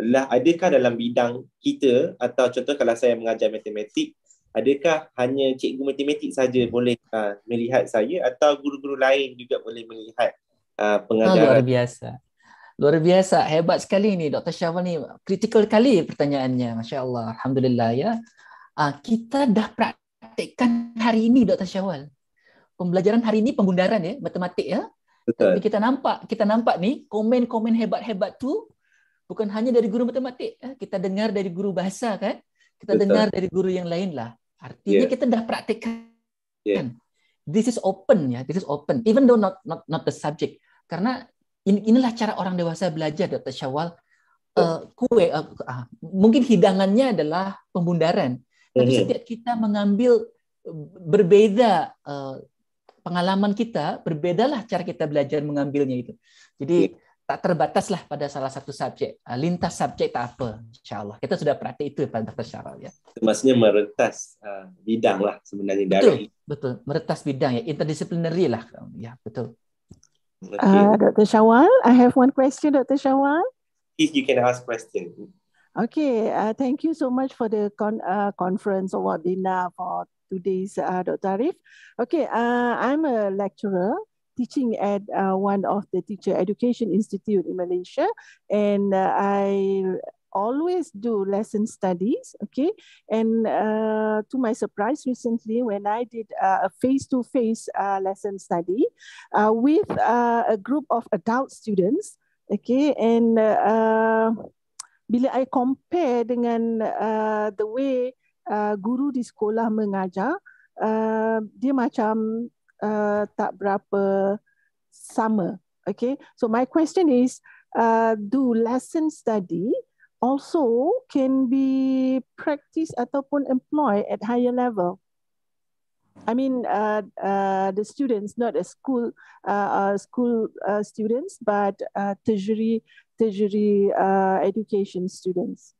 lah adakah dalam bidang kita atau contoh kalau saya mengajar matematik, adakah hanya cikgu matematik saja boleh uh, melihat saya atau guru-guru lain juga boleh melihat uh, pengajaran? Oh, luar biasa. Luar biasa, hebat sekali ni Dr. Syawal ni. Kritikal kali pertanyaannya, Masya Allah. Alhamdulillah ya. Uh, kita dah praktikkan hari ini Dr. Syawal. pembelajaran hari ini pembundaran ya, matematik ya. Betul. Tapi kita nampak, kita nampak nih komen-komen hebat-hebat tuh bukan hanya dari guru matematik, eh, kita dengar dari guru bahasa kan, kita Betul. dengar dari guru yang lain lah. Artinya yeah. kita dah praktekkan. Yeah. This is open ya, this is open. Even though not not not the subject, karena in, inilah cara orang dewasa belajar Dr. Syawal. Uh, kue uh, uh, mungkin hidangannya adalah pembundaran, tapi mm -hmm. setiap kita mengambil berbeda uh, pengalaman kita, berbedalah cara kita belajar mengambilnya itu. Jadi iya. tak terbataslah pada salah satu subjek. Ah, lintas subjek tak apa, insya Allah. Kita sudah perhati itu pada Dr. Syarul. Ya. Maksudnya meretas uh, bidang lah sebenarnya. Dari... Betul, betul. Meretas bidang ya. Interdisciplinary lah. Ya, betul. Okay. Uh, Dr. Syawal, I have one question, Dr. Syawal. If you can ask question. Okay, uh, thank you so much for the con uh, conference or webinar for today's uh, Dr. Arif. Okay, uh, I'm a lecturer teaching at uh, one of the teacher education institute in Malaysia, and uh, I always do lesson studies okay and uh, to my surprise recently when i did uh, a face-to-face uh, lesson study uh, with uh, a group of adult students okay and uh, bila i compare dengan the way Uh, guru di sekolah mengajar uh, dia macam uh, tak berapa sama okay so my question is uh, do lesson study also can be practice ataupun employ at higher level I mean, uh, uh, the students, not a school, uh, uh, school uh, students, but uh, tertiary, tertiary uh, education students.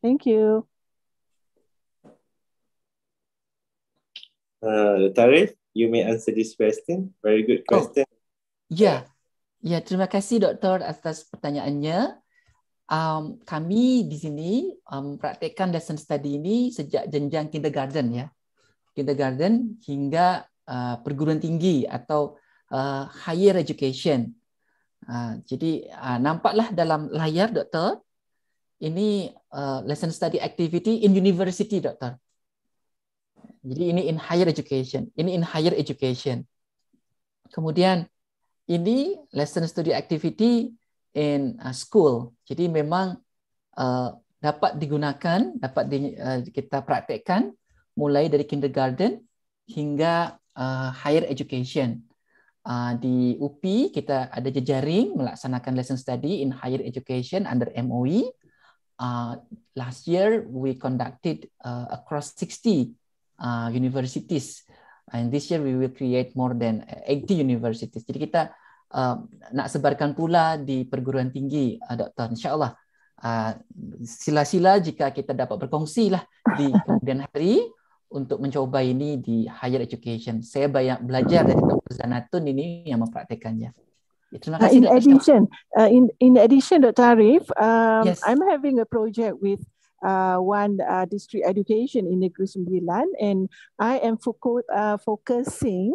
Thank you. uh, Tarif, you may answer this question. Very good oh. question. Oh. Ya. Yeah. yeah. terima kasih doktor atas pertanyaannya. Um, kami di sini um, praktekkan lesson study ini sejak jenjang kindergarten ya. Kindergarten hingga uh, perguruan tinggi atau uh, higher education. Uh, jadi uh, nampaklah dalam layar doktor ini uh, lesson study activity in university doktor. Jadi ini in higher education, ini in higher education. Kemudian ini lesson study activity in uh, school. Jadi memang uh, dapat digunakan, dapat di, uh, kita praktekkan mulai dari kindergarten hingga uh, higher education. Uh, di UPI kita ada jejaring melaksanakan lesson study in higher education under MOE. Uh, last year we conducted uh, across 60 uh, universities. And this year we will create more than 80 universities. Jadi kita uh, nak sebarkan pula di perguruan tinggi, uh, Doktor. InsyaAllah. Uh, sila-sila jika kita dapat berkongsi lah di *laughs* kemudian hari untuk mencoba ini di higher education. Saya banyak belajar dari Dr. Zanatun ini yang mempraktekannya. Ya, terima kasih. Uh, in, addition, uh, in, in addition, Dr. Arif, um, yes. I'm having a project with Uh, one uh, district education in Negeri Sembilan and I am foco uh, focusing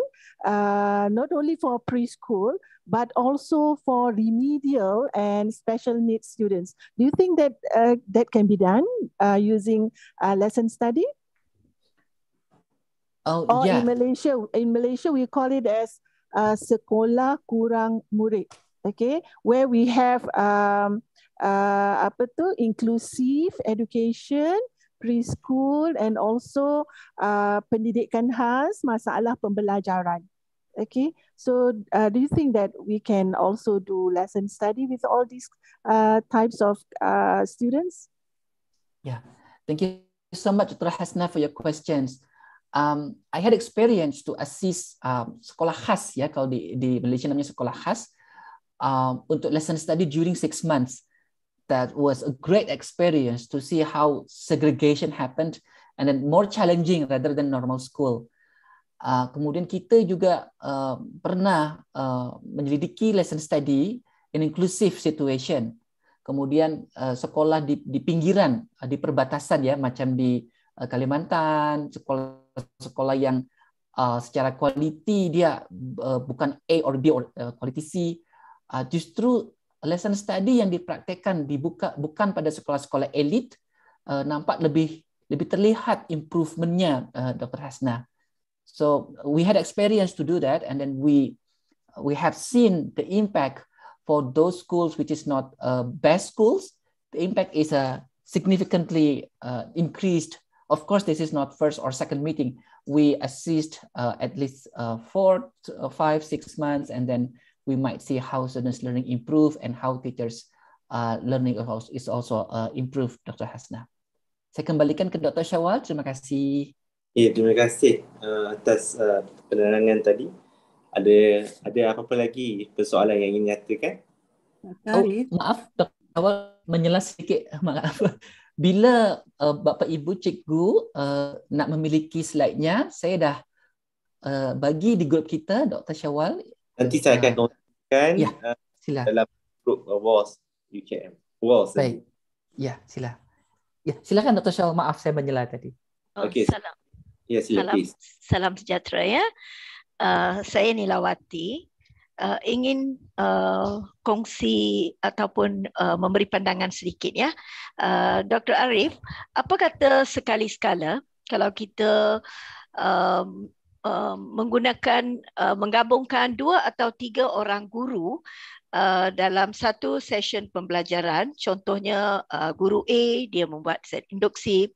not only for preschool, but also for remedial and special needs students. Do you think that uh, that can be done uh, using uh, lesson study? Oh, or yeah. in Malaysia, in Malaysia, we call it as sekolah kurang murid. Okay, where we have um, uh, apa tu inclusive education preschool and also uh, pendidikan khas masalah pembelajaran okay so uh, do you think that we can also do lesson study with all these uh, types of uh, students yeah thank you so much Dr. Hasna for your questions um, I had experience to assist um, sekolah khas ya kalau di, di Malaysia namanya sekolah khas um, untuk lesson study during six months that was a great experience to see how segregation happened and then more challenging rather than normal school. Uh, kemudian kita juga uh, pernah uh, menyelidiki lesson study in inclusive situation. Kemudian uh, sekolah di, di pinggiran, uh, di perbatasan ya, macam di uh, Kalimantan, sekolah-sekolah yang uh, secara quality dia uh, bukan A or B or uh, quality C, uh, justru lesson study yang dipraktekkan dibuka bukan pada sekolah-sekolah elit uh, nampak lebih lebih terlihat improvementnya uh, eh, Dr. Hasna. So we had experience to do that and then we we have seen the impact for those schools which is not uh, best schools the impact is a significantly uh, increased of course this is not first or second meeting we assist uh, at least four five six months and then we might see how students' learning improve and how teachers' uh, learning is also uh, improve, Dr. Hasna. Saya kembalikan ke Dr. Syawal. Terima kasih. Ya, terima kasih uh, atas uh, penerangan tadi. Ada ada apa-apa lagi persoalan yang ingin nyatakan? Oh, maaf, Dr. Syawal menyelas sedikit. *laughs* Maaf. Bila uh, Bapak Ibu Cikgu uh, nak memiliki slide-nya, saya dah uh, bagi di grup kita, Dr. Syawal, Nanti saya akan ya. kongsikan ya, uh, sila. dalam grup WAS UKM. WAS. Baik. Sendiri. Ya, sila. Ya, silakan Dr. Shaw. Maaf saya menyela tadi. Oh, okay. Salam. Ya, sila. Salam, please. salam sejahtera ya. Uh, saya Nilawati. Uh, ingin uh, kongsi ataupun uh, memberi pandangan sedikit ya. Uh, Dr. Arif, apa kata sekali-sekala kalau kita um, uh, menggunakan uh, menggabungkan dua atau tiga orang guru uh, dalam satu session pembelajaran. Contohnya uh, guru A dia membuat set induksi,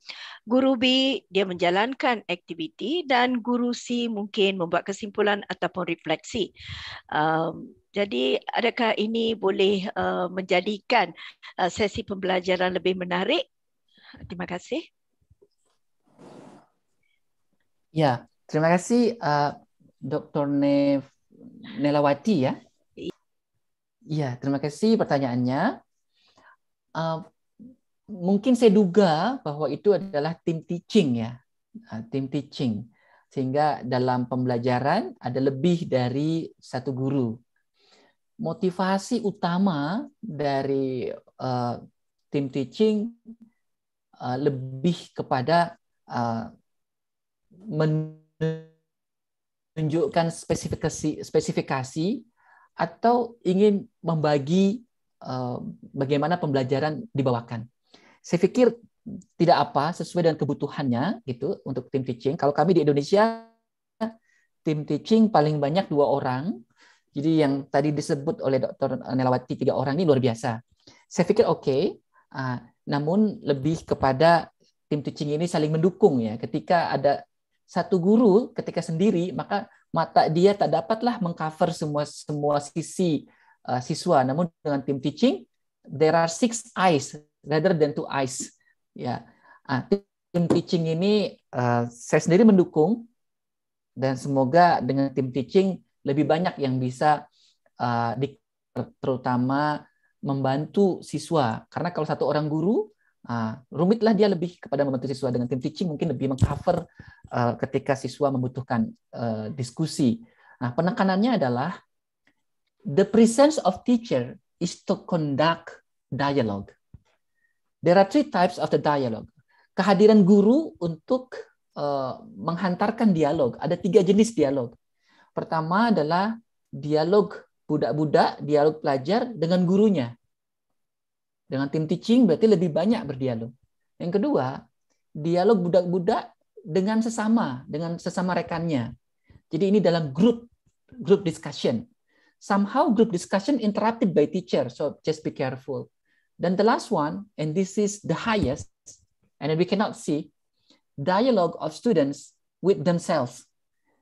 guru B dia menjalankan aktiviti dan guru C mungkin membuat kesimpulan ataupun refleksi. Um, jadi adakah ini boleh uh, menjadikan uh, sesi pembelajaran lebih menarik? Terima kasih. Ya, Terima kasih uh, eh, Dr. Nef Nelawati ya. Iya, terima kasih pertanyaannya. Uh, mungkin saya duga bahwa itu adalah tim teaching ya, uh, tim teaching. Sehingga dalam pembelajaran ada lebih dari satu guru. Motivasi utama dari uh, tim teaching uh, lebih kepada uh, menunjukkan spesifikasi spesifikasi atau ingin membagi eh, bagaimana pembelajaran dibawakan. Saya pikir tidak apa sesuai dengan kebutuhannya gitu untuk tim teaching. Kalau kami di Indonesia tim teaching paling banyak dua orang. Jadi yang tadi disebut oleh Dr. Nelawati tiga orang ini luar biasa. Saya pikir oke, okay, ah, namun lebih kepada tim teaching ini saling mendukung ya. Ketika ada satu guru ketika sendiri maka mata dia tak dapatlah mengcover semua semua sisi uh, siswa namun dengan tim teaching there are six eyes rather than two eyes ya uh, tim teaching ini uh, saya sendiri mendukung dan semoga dengan tim teaching lebih banyak yang bisa uh, di, terutama membantu siswa karena kalau satu orang guru Uh, rumitlah dia lebih kepada membantu siswa dengan tim teaching mungkin lebih mengcover uh, ketika siswa membutuhkan uh, diskusi. Nah, penekanannya adalah the presence of teacher is to conduct dialogue. There are three types of the dialogue. Kehadiran guru untuk uh, menghantarkan dialog. Ada tiga jenis dialog. Pertama adalah dialog budak-budak, dialog pelajar dengan gurunya. Dengan tim teaching berarti lebih banyak berdialog. Yang kedua, dialog budak-budak dengan sesama, dengan sesama rekannya. Jadi ini dalam grup group discussion. Somehow group discussion interrupted by teacher, so just be careful. dan the last one, and this is the highest, and we cannot see, dialogue of students with themselves.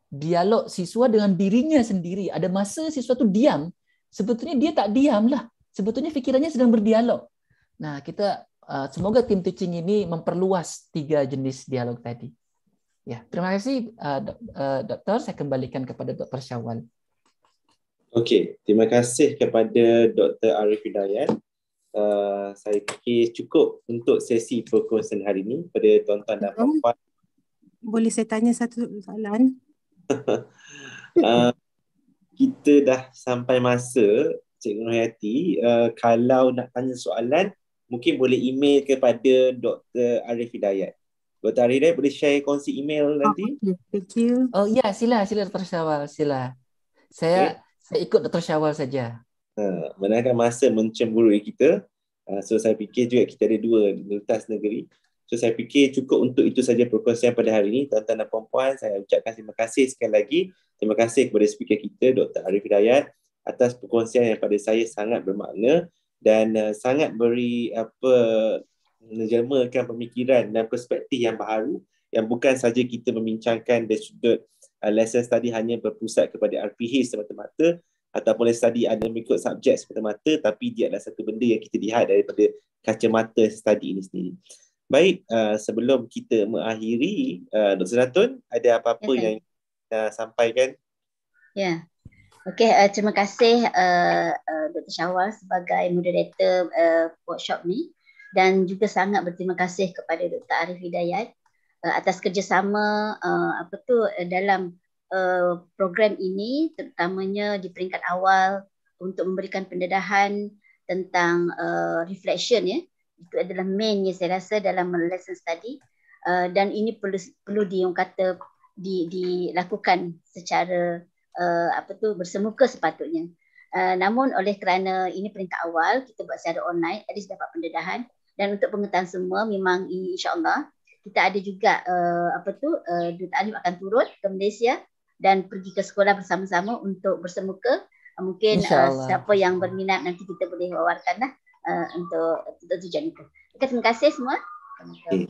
Dialog siswa dengan dirinya sendiri. Ada masa siswa itu diam, sebetulnya dia tak diam lah. Sebetulnya pikirannya sedang berdialog. Nah, kita eh, semoga tim teaching ini memperluas tiga jenis dialog tadi. Ya, terima kasih, uh, Doktor. Saya kembalikan kepada Dr. Syawal. Okey, terima kasih kepada Dr. Arif Hidayat. Uh, saya fikir cukup untuk sesi perkongsian hari ini pada tuan-tuan dan puan-puan. Boleh saya tanya satu soalan? uh, *laughs* kita dah sampai masa, Cik Nur Hayati. Uh, kalau nak tanya soalan, mungkin boleh email kepada Dr. Arif Hidayat. Dr. Arif Hidayat boleh share kongsi email nanti? Ah, Thank you. Oh ya, sila sila Dr. Syawal, sila. Saya okay. saya ikut Dr. Syawal saja. Ha, menangkan masa mencemburui ya kita. Uh, so saya fikir juga kita ada dua lintas negeri. So saya fikir cukup untuk itu saja perkongsian pada hari ini. Tuan-tuan dan puan-puan, saya ucapkan terima kasih sekali lagi. Terima kasih kepada speaker kita, Dr. Arif Hidayat atas perkongsian yang pada saya sangat bermakna dan uh, sangat beri apa menjelmakan pemikiran dan perspektif yang baru yang bukan saja kita membincangkan dari sudut uh, lesson study hanya berpusat kepada RPH semata-mata ataupun lesson study ada mengikut subjek semata-mata tapi dia adalah satu benda yang kita lihat daripada kacamata study ini sendiri. Baik, uh, sebelum kita mengakhiri, uh, Dr. Natun, ada apa-apa ya, kan. yang uh, sampaikan? Ya, yeah. Okey, uh, terima kasih uh, eh, uh, eh, Dr. Syawal sebagai moderator uh, workshop ni dan juga sangat berterima kasih kepada Dr. Arif Hidayat uh, atas kerjasama uh, apa tu uh, dalam uh, program ini terutamanya di peringkat awal untuk memberikan pendedahan tentang uh, reflection ya. Itu adalah main ya saya rasa dalam lesson study uh, dan ini perlu perlu diungkata di dilakukan secara uh, apa tu bersemuka sepatutnya. Uh, namun oleh kerana ini peringkat awal kita buat secara online, at dapat pendedahan dan untuk pengetahuan semua memang insya-Allah kita ada juga uh, apa tu uh, Duta Alif akan turun ke Malaysia dan pergi ke sekolah bersama-sama untuk bersemuka uh, mungkin uh, siapa yang berminat nanti kita boleh wawarkanlah uh, untuk untuk tujuan itu. Okay, terima kasih semua. Okay.